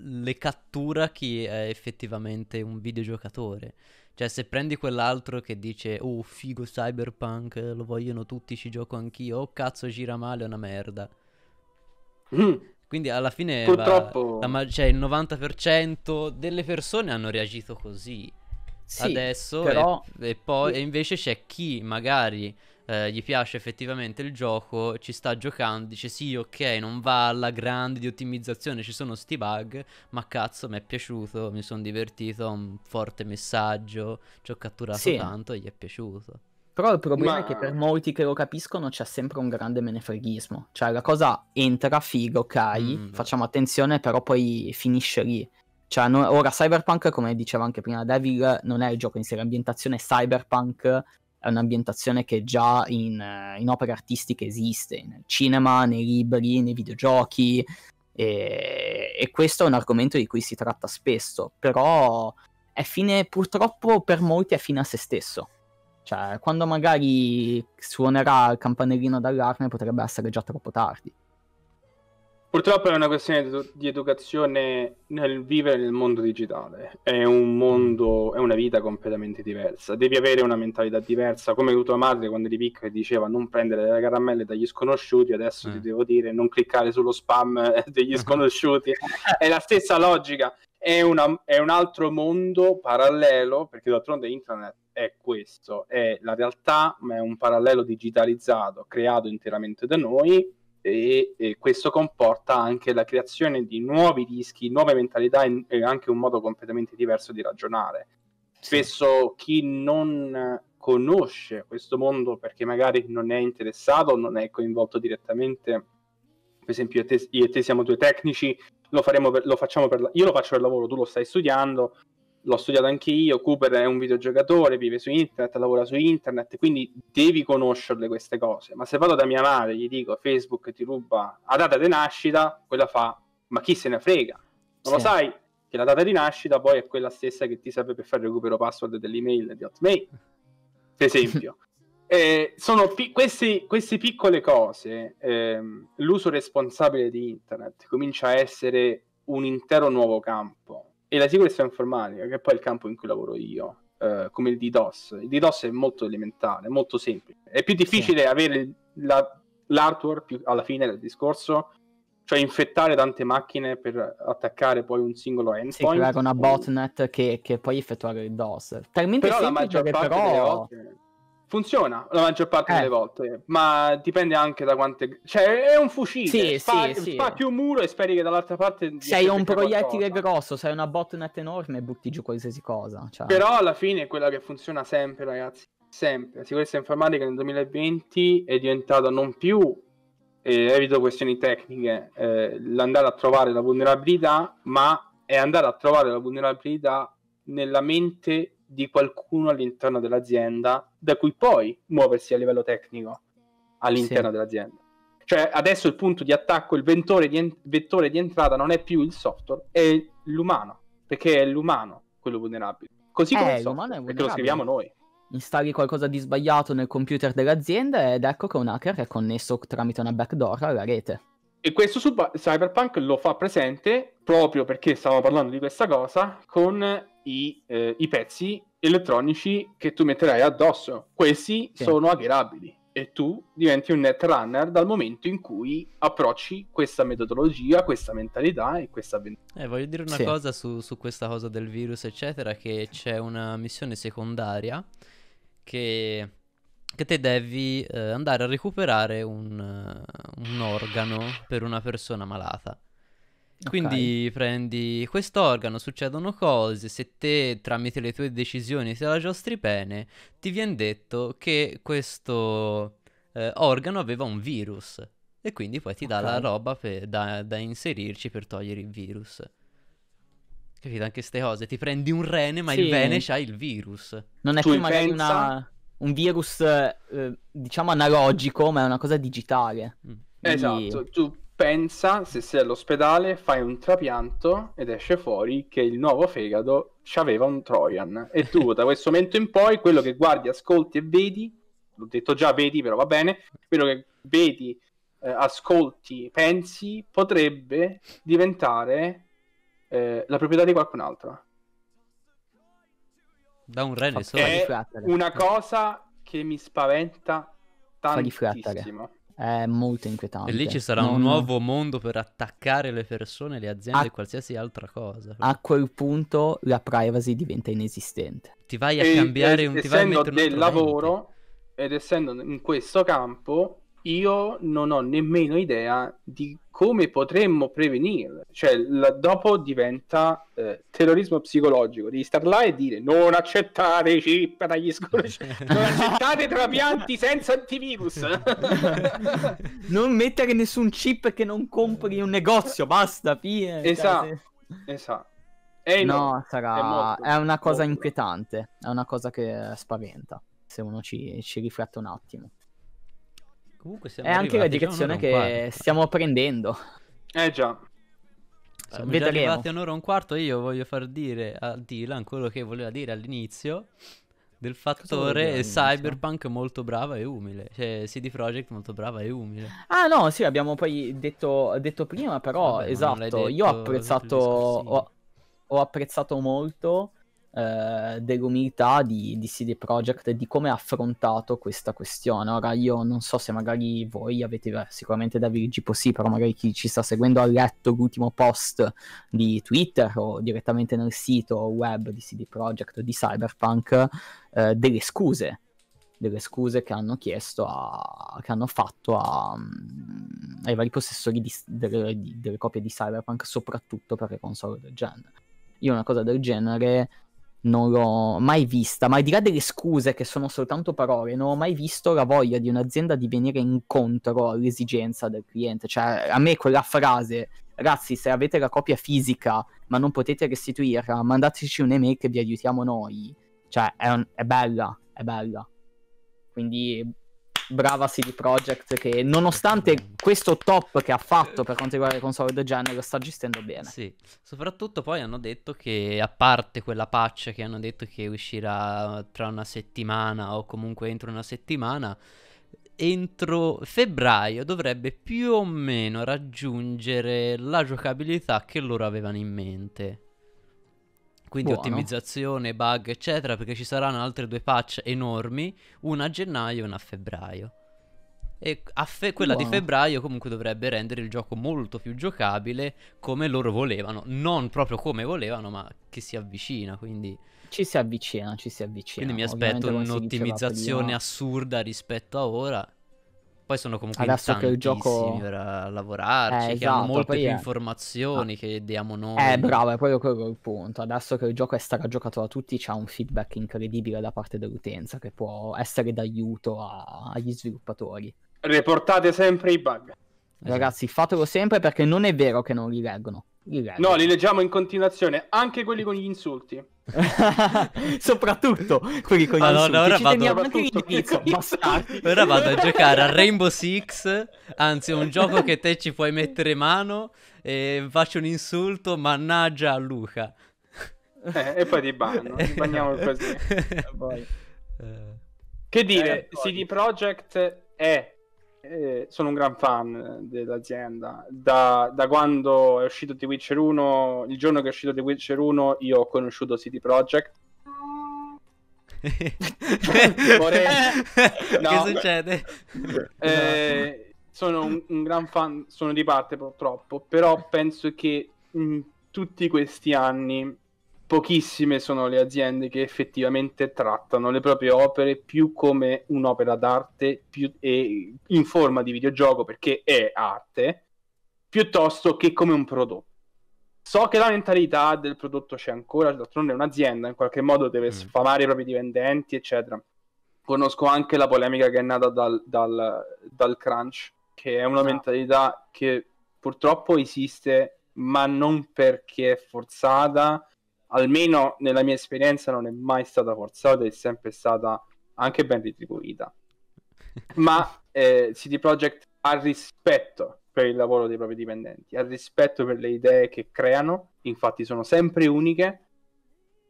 le cattura chi è effettivamente un videogiocatore cioè, se prendi quell'altro che dice, oh figo cyberpunk, lo vogliono tutti, ci gioco anch'io, oh cazzo gira male, è una merda. Mm. Quindi alla fine Purtroppo... va, la, cioè, il 90% delle persone hanno reagito così. Sì, adesso però... e, e poi e invece c'è chi magari eh, gli piace effettivamente il gioco, ci sta giocando, dice sì ok non va alla grande di ottimizzazione, ci sono sti bug, ma cazzo mi è piaciuto, mi sono divertito, un forte messaggio, ci ho catturato sì. tanto e gli è piaciuto. Però il problema ma... è che per molti che lo capiscono c'è sempre un grande menefreghismo. Cioè la cosa entra, figo, ok, mm, mm. facciamo attenzione, però poi finisce lì. Cioè, no, ora Cyberpunk, come diceva anche prima Devil, non è il gioco in sé, l'ambientazione cyberpunk è un'ambientazione che già in, eh, in opere artistiche esiste, nel cinema, nei libri, nei videogiochi, e, e, questo è un argomento di cui si tratta spesso, però è fine, purtroppo per molti è fine a se stesso. Cioè, quando magari suonerà il campanellino d'allarme potrebbe essere già troppo tardi. Purtroppo è una questione di, educazione nel vivere nel mondo digitale. È un mondo, è una vita completamente diversa. Devi avere una mentalità diversa, come tua madre quando eri piccola diceva non prendere le caramelle dagli sconosciuti, adesso eh. ti devo dire non cliccare sullo spam degli sconosciuti. è la stessa logica. È, una, è, un altro mondo parallelo, perché d'altronde internet è questo, è la realtà, ma è un parallelo digitalizzato, creato interamente da noi e, e, questo comporta anche la creazione di nuovi rischi, nuove mentalità e, e anche un modo completamente diverso di ragionare. Spesso chi non conosce questo mondo perché magari non è interessato, non è coinvolto direttamente per esempio io e, te, io e te, siamo due tecnici, lo, per, lo facciamo per, io lo faccio per lavoro, tu lo stai studiando, l'ho studiato anche io, Cooper è un videogiocatore, vive su internet, lavora su internet, quindi devi conoscerle queste cose. Ma se vado da mia madre e gli dico Facebook ti ruba la data di nascita, quella fa, ma chi se ne frega? Non sì. lo sai che la data di nascita poi è quella stessa che ti serve per fare il recupero password dell'email di Hotmail, per esempio. eh, sono pi- queste, queste, piccole cose, ehm, l'uso responsabile di internet comincia a essere un intero nuovo campo e la sicurezza informatica, che è poi il campo in cui lavoro io, eh, come il DDoS. Il DDoS è molto elementare, molto semplice. È più difficile sì. avere la, l'hardware più, alla fine del discorso, cioè infettare tante macchine per attaccare poi un singolo endpoint. Sì, creare una botnet che, che poi effettuare il DOS. Talmente però semplice la maggior parte però... Delle volte... Funziona la maggior parte eh. delle volte, ma dipende anche da quante... Cioè, è un fucile, sì, spa- sì, spacchi sì. un muro e speri che dall'altra parte... Sei un proiettile qualcosa. grosso, sei una botnet enorme butti giù qualsiasi cosa. Cioè. Però alla fine è quella che funziona sempre, ragazzi. Sempre. La sicurezza informatica nel 2020 è diventata non più, eh, evito questioni tecniche, eh, l'andare a trovare la vulnerabilità, ma è andare a trovare la vulnerabilità nella mente di qualcuno all'interno dell'azienda da cui poi muoversi a livello tecnico all'interno sì. dell'azienda. Cioè adesso il punto di attacco, il vettore di, en- vettore di entrata non è più il software, è l'umano, perché è l'umano quello vulnerabile. Così come eh, il software, perché lo scriviamo noi installi qualcosa di sbagliato nel computer dell'azienda ed ecco che un hacker è connesso tramite una backdoor alla rete. E questo su Cyberpunk lo fa presente proprio perché stavamo parlando di questa cosa con i, eh, i pezzi elettronici che tu metterai addosso. Questi sì. sono aggirabili e tu diventi un netrunner dal momento in cui approcci questa metodologia, questa mentalità e questa avventura. eh, voglio dire una sì. cosa su, su, questa cosa del virus, eccetera, che c'è una missione secondaria che, che te devi eh, andare a recuperare un, eh, un organo per una persona malata. Quindi okay. prendi quest'organo, succedono cose, se te tramite le tue decisioni te la giostri bene, ti viene detto che questo eh, organo aveva un virus e quindi poi ti okay. dà la roba per, da, da, inserirci per togliere il virus. Capito? Anche queste cose, ti prendi un rene ma sì. il rene c'ha il virus. Non è tu più magari pensa... una, un virus eh, diciamo analogico ma è una cosa digitale. Mm. Quindi... Esatto, tu pensa se sei all'ospedale, fai un trapianto ed esce fuori che il nuovo fegato c'aveva un Trojan. E tu da questo momento in poi quello che guardi, ascolti e vedi, l'ho detto già vedi però va bene, quello che vedi, eh, ascolti, pensi potrebbe diventare eh, la proprietà di qualcun altro. Da un re ne È una eh. cosa che mi spaventa tantissimo. È molto inquietante. E lì ci sarà non... un nuovo mondo per attaccare le persone, le aziende A... e qualsiasi altra cosa. A quel punto la privacy diventa inesistente. Ti vai a e, cambiare e, un ti vai a del lavoro ed essendo in questo campo io non ho nemmeno idea di come potremmo prevenirle. Cioè, la, dopo diventa eh, terrorismo psicologico. Devi star là e dire non accettate i chip dagli sconosciuti, non accettate trapianti senza antivirus. non mettere nessun chip che non compri in un negozio, basta, fine. Cioè, esatto, esatto. Ehi, no, sarà... È, molto, è una cosa molto. inquietante, è una cosa che spaventa, se uno ci, ci riflette un attimo. Comunque siamo È anche la diciamo, direzione che stiamo prendendo. Eh già. Siamo Vedremo. già arrivati a un'ora e un quarto. Io voglio far dire a Dylan quello che voleva dire all'inizio del fattore cyberpunk molto brava e umile. Cioè, CD Projekt molto brava e umile. Ah, no, sì, abbiamo poi detto, detto prima, però Vabbè, esatto. Detto, io ho apprezzato. Ho, ho, apprezzato molto eh, dell'umiltà di, di CD Projekt e di come ha affrontato questa questione. Ora io non so se magari voi avete beh, sicuramente da Virgipo sì, però magari chi ci sta seguendo ha letto l'ultimo post di Twitter o direttamente nel sito web di CD Projekt di Cyberpunk eh, delle scuse delle scuse che hanno chiesto a, che hanno fatto a, mm, ai vari possessori di, delle, di, delle copie di Cyberpunk, soprattutto per le console del genere. Io una cosa del genere non l'ho mai vista, ma al di là delle scuse che sono soltanto parole, non ho mai visto la voglia di un'azienda di venire incontro all'esigenza del cliente. Cioè, a me quella frase, ragazzi, se avete la copia fisica ma non potete restituirla, mandateci un'email che vi aiutiamo noi. Cioè, è, un, è bella, è bella. Quindi brava CD Projekt che nonostante questo top che ha fatto per quanto riguarda le console del genere sta gestendo bene. Sì, soprattutto poi hanno detto che a parte quella patch che hanno detto che uscirà tra una settimana o comunque entro una settimana, entro febbraio dovrebbe più o meno raggiungere la giocabilità che loro avevano in mente quindi Buono. ottimizzazione, bug, eccetera, perché ci saranno altre due patch enormi, una a gennaio e una a febbraio. E a fe- quella Buono. di febbraio comunque dovrebbe rendere il gioco molto più giocabile come loro volevano, non proprio come volevano, ma che si avvicina, quindi... Ci si avvicina, ci si avvicina. Quindi mi aspetto un'ottimizzazione assurda rispetto a ora poi sono comunque Adesso che il gioco... per eh, lavorarci, eh, esatto, che hanno esatto, molte più è... informazioni, ah. che diamo noi. Eh, bravo, è proprio quello il punto. Adesso che il gioco è stato giocato da tutti, c'è un feedback incredibile da parte dell'utenza che può essere d'aiuto a... agli sviluppatori. Riportate sempre i bug. Esatto. Ragazzi, fatelo sempre perché non è vero che non li leggono. No, li leggiamo in continuazione, anche quelli con gli insulti. Soprattutto quelli con gli allora, insulti. Ora vado... Inizio, ora vado a giocare a Rainbow Six, anzi un gioco che te ci puoi mettere mano e faccio un insulto, mannaggia a Luca. Eh, e poi ti banno, ti banniamo così. Eh. che dire, eh, CD Projekt è eh, sono un gran fan eh, dell'azienda. Da, da, quando è uscito The Witcher 1, il giorno che è uscito The Witcher 1, io ho conosciuto City Project. no, che succede? Eh, sono un, un, gran fan, sono di parte purtroppo, però penso che in tutti questi anni pochissime sono le aziende che effettivamente trattano le proprie opere più come un'opera d'arte più, e in forma di videogioco perché è arte, piuttosto che come un prodotto. So che la mentalità del prodotto c'è ancora, d'altronde è un'azienda, in qualche modo deve mm. sfamare i propri dipendenti, eccetera. Conosco anche la polemica che è nata dal, dal, dal crunch, che è una no. Esatto. mentalità che purtroppo esiste, ma non perché è forzata, almeno nella mia esperienza, non è mai stata forzata, è sempre stata anche ben retribuita. Ma eh, CD Projekt ha rispetto per il lavoro dei propri dipendenti, ha rispetto per le idee che creano, infatti sono sempre uniche.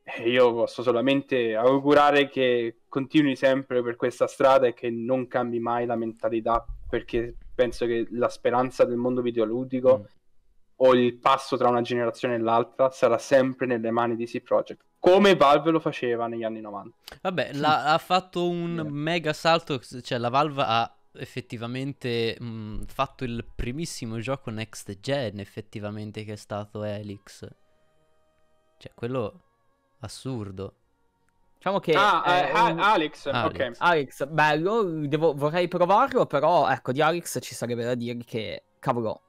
E io posso solamente augurare che continui sempre per questa strada e che non cambi mai la mentalità, perché penso che la speranza del mondo videoludico mm o il passo tra una generazione e l'altra sarà sempre nelle mani di C project come Valve lo faceva negli anni 90 vabbè la, ha fatto un yeah. mega salto cioè la Valve ha effettivamente mh, mm, fatto il primissimo gioco next gen effettivamente che è stato Helix cioè quello assurdo Diciamo che... Ah, eh, un... Alex. Alex. ok. Alex, bello, devo, vorrei provarlo, però ecco, di Alex ci sarebbe da dire che, cavolo,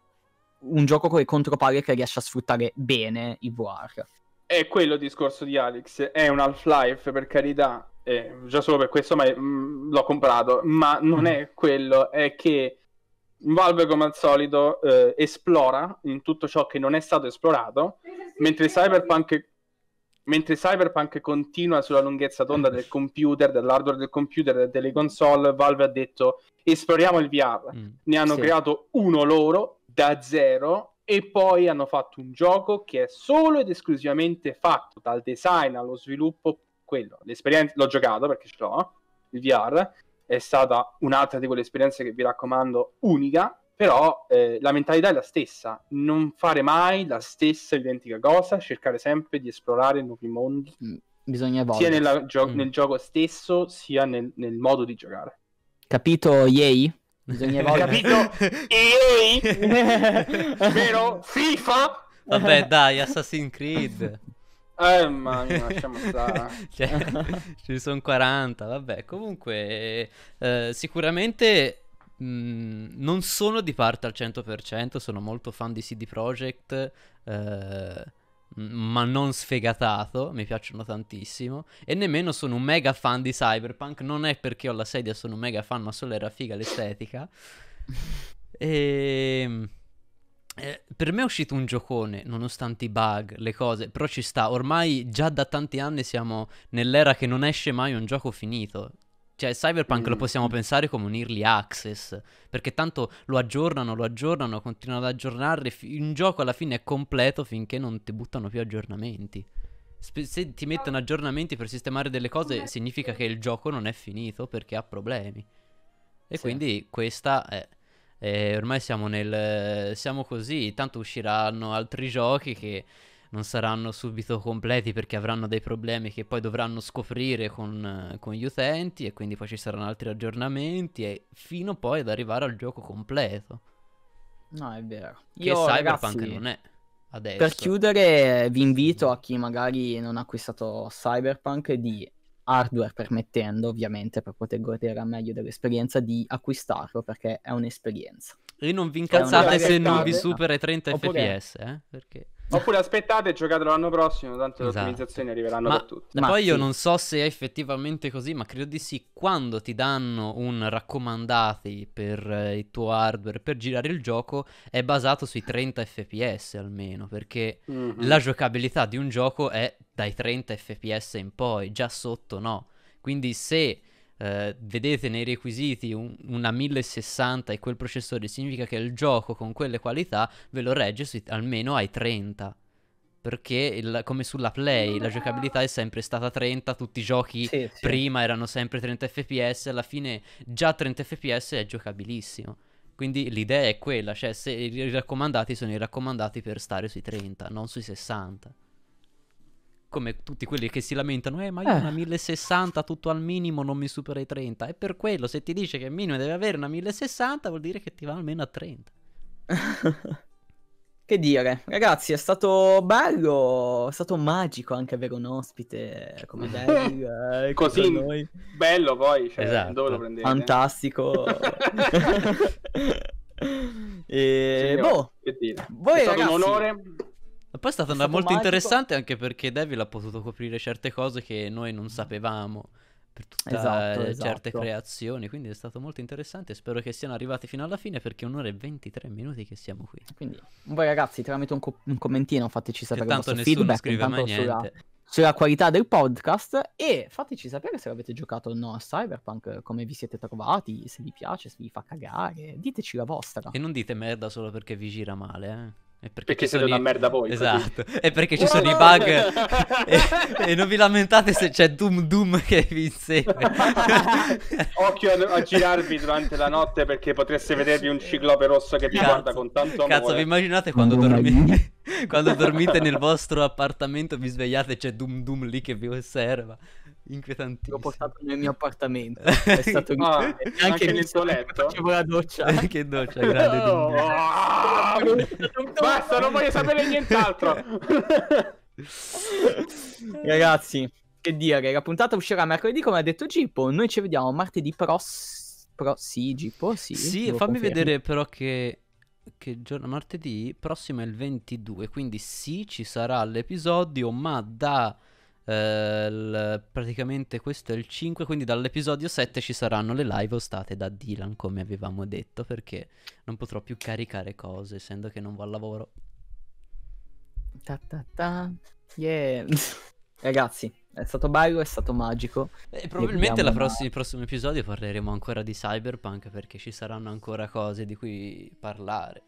un gioco con le contropalle che riesce a sfruttare bene i VR. È quello il discorso di Alex, è un Half-Life per carità, eh, già solo per questo ma, mh, mm, l'ho comprato, ma non mm. è quello, è che Valve come al solito eh, esplora in tutto ciò che non è stato esplorato, mentre Cyberpunk, mentre Cyberpunk continua sulla lunghezza tonda del computer, dell'hardware del computer, delle console, Valve ha detto esploriamo il VR, mm, ne hanno sì. creato uno loro da zero e poi hanno fatto un gioco che è solo ed esclusivamente fatto dal design allo sviluppo, quello, l'esperienza, l'ho giocato perché ce l'ho, il VR, è stata un'altra di quelle esperienze che vi raccomando unica, però eh, la mentalità è la stessa, non fare mai la stessa identica cosa, cercare sempre di esplorare nuovi mondi, mm, bisogna evolvere. sia gio- mm. nel gioco stesso sia nel, nel modo di giocare. Capito, Yay? Bisogna evadere. Capito? EA? Vero? FIFA? Vabbè, dai, Assassin's Creed. Eh, ma lasciamo stare. cioè, ci sono 40, vabbè. Comunque, eh, sicuramente mh, mm, non sono di parte al 100%, sono molto fan di CD Projekt. Eh, ma non sfegatato, mi piacciono tantissimo, e nemmeno sono un mega fan di Cyberpunk, non è perché ho la sedia, sono un mega fan, ma solo era figa l'estetica. E... Ehm, eh, per me è uscito un giocone, nonostante i bug, le cose, però ci sta, ormai già da tanti anni siamo nell'era che non esce mai un gioco finito, cioè, Cyberpunk mm. lo possiamo pensare come un early access, perché tanto lo aggiornano, lo aggiornano, continuano ad aggiornare, un gioco alla fine è completo finché non ti buttano più aggiornamenti. se ti mettono aggiornamenti per sistemare delle cose, significa che il gioco non è finito perché ha problemi. E sì. quindi questa è... è ormai siamo nel... siamo così, tanto usciranno altri giochi che non saranno subito completi perché avranno dei problemi che poi dovranno scoprire con, eh, con gli utenti e quindi poi ci saranno altri aggiornamenti e fino poi ad arrivare al gioco completo. No, è vero. Che Io, Cyberpunk ragazzi, non è. Adesso. Per chiudere vi invito a chi magari non ha acquistato Cyberpunk di hardware permettendo ovviamente per poter godere al meglio dell'esperienza di acquistarlo perché è un'esperienza. E non vi cioè, incazzate se non vi supera i 30 Oppure... fps, eh? Perché... Oppure aspettate e giocate l'anno prossimo, tanto esatto. le ottimizzazioni arriveranno ma, per tutti. Ma poi sì. io non so se è effettivamente così, ma credo di sì. Quando ti danno un raccomandati per eh, il tuo hardware per girare il gioco, è basato sui 30 fps almeno, perché mm-hmm. la giocabilità di un gioco è dai 30 fps in poi, già sotto no. Quindi se eh, vedete nei requisiti un, una 1060 e quel processore, significa che il gioco con quelle qualità ve lo regge su, almeno ai 30 perché il, come sulla Play la giocabilità è sempre stata 30, tutti i giochi sì, sì. prima erano sempre 30 fps, alla fine già 30 fps è giocabilissimo. Quindi l'idea è quella, cioè se i raccomandati sono i raccomandati per stare sui 30, non sui 60 come tutti quelli che si lamentano, eh ma io eh. una 1060 tutto al minimo non mi supera i 30. E per quello se ti dice che il minimo deve avere una 1060 vuol dire che ti va almeno a 30. che dire, ragazzi, è stato bello, è stato magico anche avere un ospite come Daryl. eh, Così noi. bello poi, cioè, esatto. dove lo prendete? Fantastico. e Signor, boh, voi, è stato ragazzi... un onore ma poi è stata è molto magico. interessante anche perché Devil ha potuto coprire certe cose che noi non mm. sapevamo per tutte esatto, eh, esatto. certe creazioni, quindi è stato molto interessante. Spero che siano arrivati fino alla fine perché un'ora e 23 minuti che siamo qui. Quindi, voi ragazzi, tramite un, co- un commentino fateci sapere il vostro feedback intanto sulla, sulla qualità del podcast e fateci sapere se avete giocato o no a Cyberpunk, come vi siete trovati, se vi piace, se vi fa cagare, diteci la vostra. E non dite merda solo perché vi gira male, eh. E perché, perché siete una i... merda voi. Esatto. Così. E perché ci sono i bug. e... e, non vi lamentate se c'è Doom Doom che vi insegue. Occhio a, a, girarvi durante la notte perché potreste vedervi un ciclope rosso che vi cazzo, guarda con tanto amore. Cazzo, vi immaginate quando dormite, quando dormite nel vostro appartamento, vi svegliate e c'è Doom Doom lì che vi osserva inquietantissimo. L'ho portato nel mio appartamento. È stato ah, un... anche, anche nel tuo letto. Facevo la doccia. Anche in doccia, grande. Oh, oh, Basta, non voglio sapere nient'altro. Ragazzi, che dire, la puntata uscirà mercoledì come ha detto Gippo. Noi ci vediamo martedì prossimo. Pro... Sì, Gippo, sì. Sì, fammi confermi. vedere però che che giorno martedì prossimo è il 22, quindi sì, ci sarà l'episodio, ma da eh, l- praticamente questo è il 5, quindi dall'episodio 7 ci saranno le live ostate da Dylan, come avevamo detto, perché non potrò più caricare cose, essendo che non va al lavoro. Ta ta ta. Yeah. Ragazzi, è stato bello, è stato magico. E probabilmente nel prossima... prossimo episodio parleremo ancora di cyberpunk perché ci saranno ancora cose di cui parlare.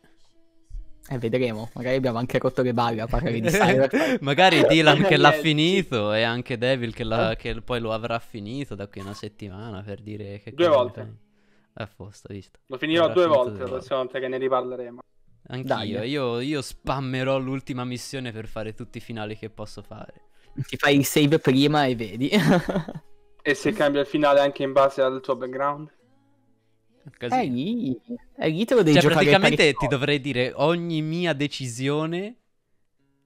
Eh, vedremo. Magari abbiamo anche rotto le balle a parlare di Cyberpunk. Magari Dylan che l'ha finito e anche Devil che, eh? che, poi lo avrà finito da qui una settimana per dire che... Due volte. È a posto, visto. Lo finirò avrà due volte la prossima volta che ne riparleremo. Anch'io, Dai, io, io spammerò l'ultima missione per fare tutti i finali che posso fare. Ti fai il save prima e vedi. e se cambia il finale anche in base al tuo background? Così. Eh, gli, eh, gli te lo devi cioè, giocare praticamente ti dovrei dire ogni mia decisione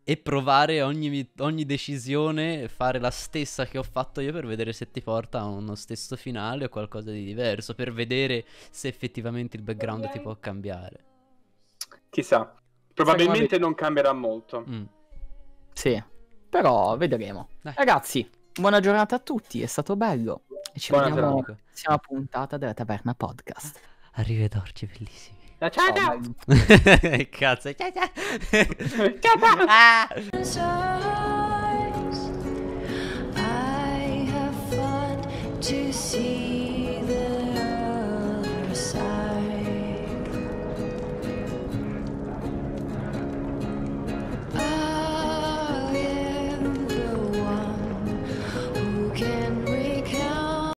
e provare ogni, ogni decisione, fare la stessa che ho fatto io per vedere se ti porta a uno stesso finale o qualcosa di diverso, per vedere se effettivamente il background okay. ti può cambiare. Chissà, probabilmente non cambierà molto. Mm. Sì, però vedremo. Dai. Ragazzi, buona giornata a tutti, è stato bello. E Ci Buona vediamo alla prossima puntata della Taverna Podcast. Arrivederci, bellissimi. Ciao oh, ciao! Oh, Cazzo, ciao ciao! ciao ciao! Ah. to see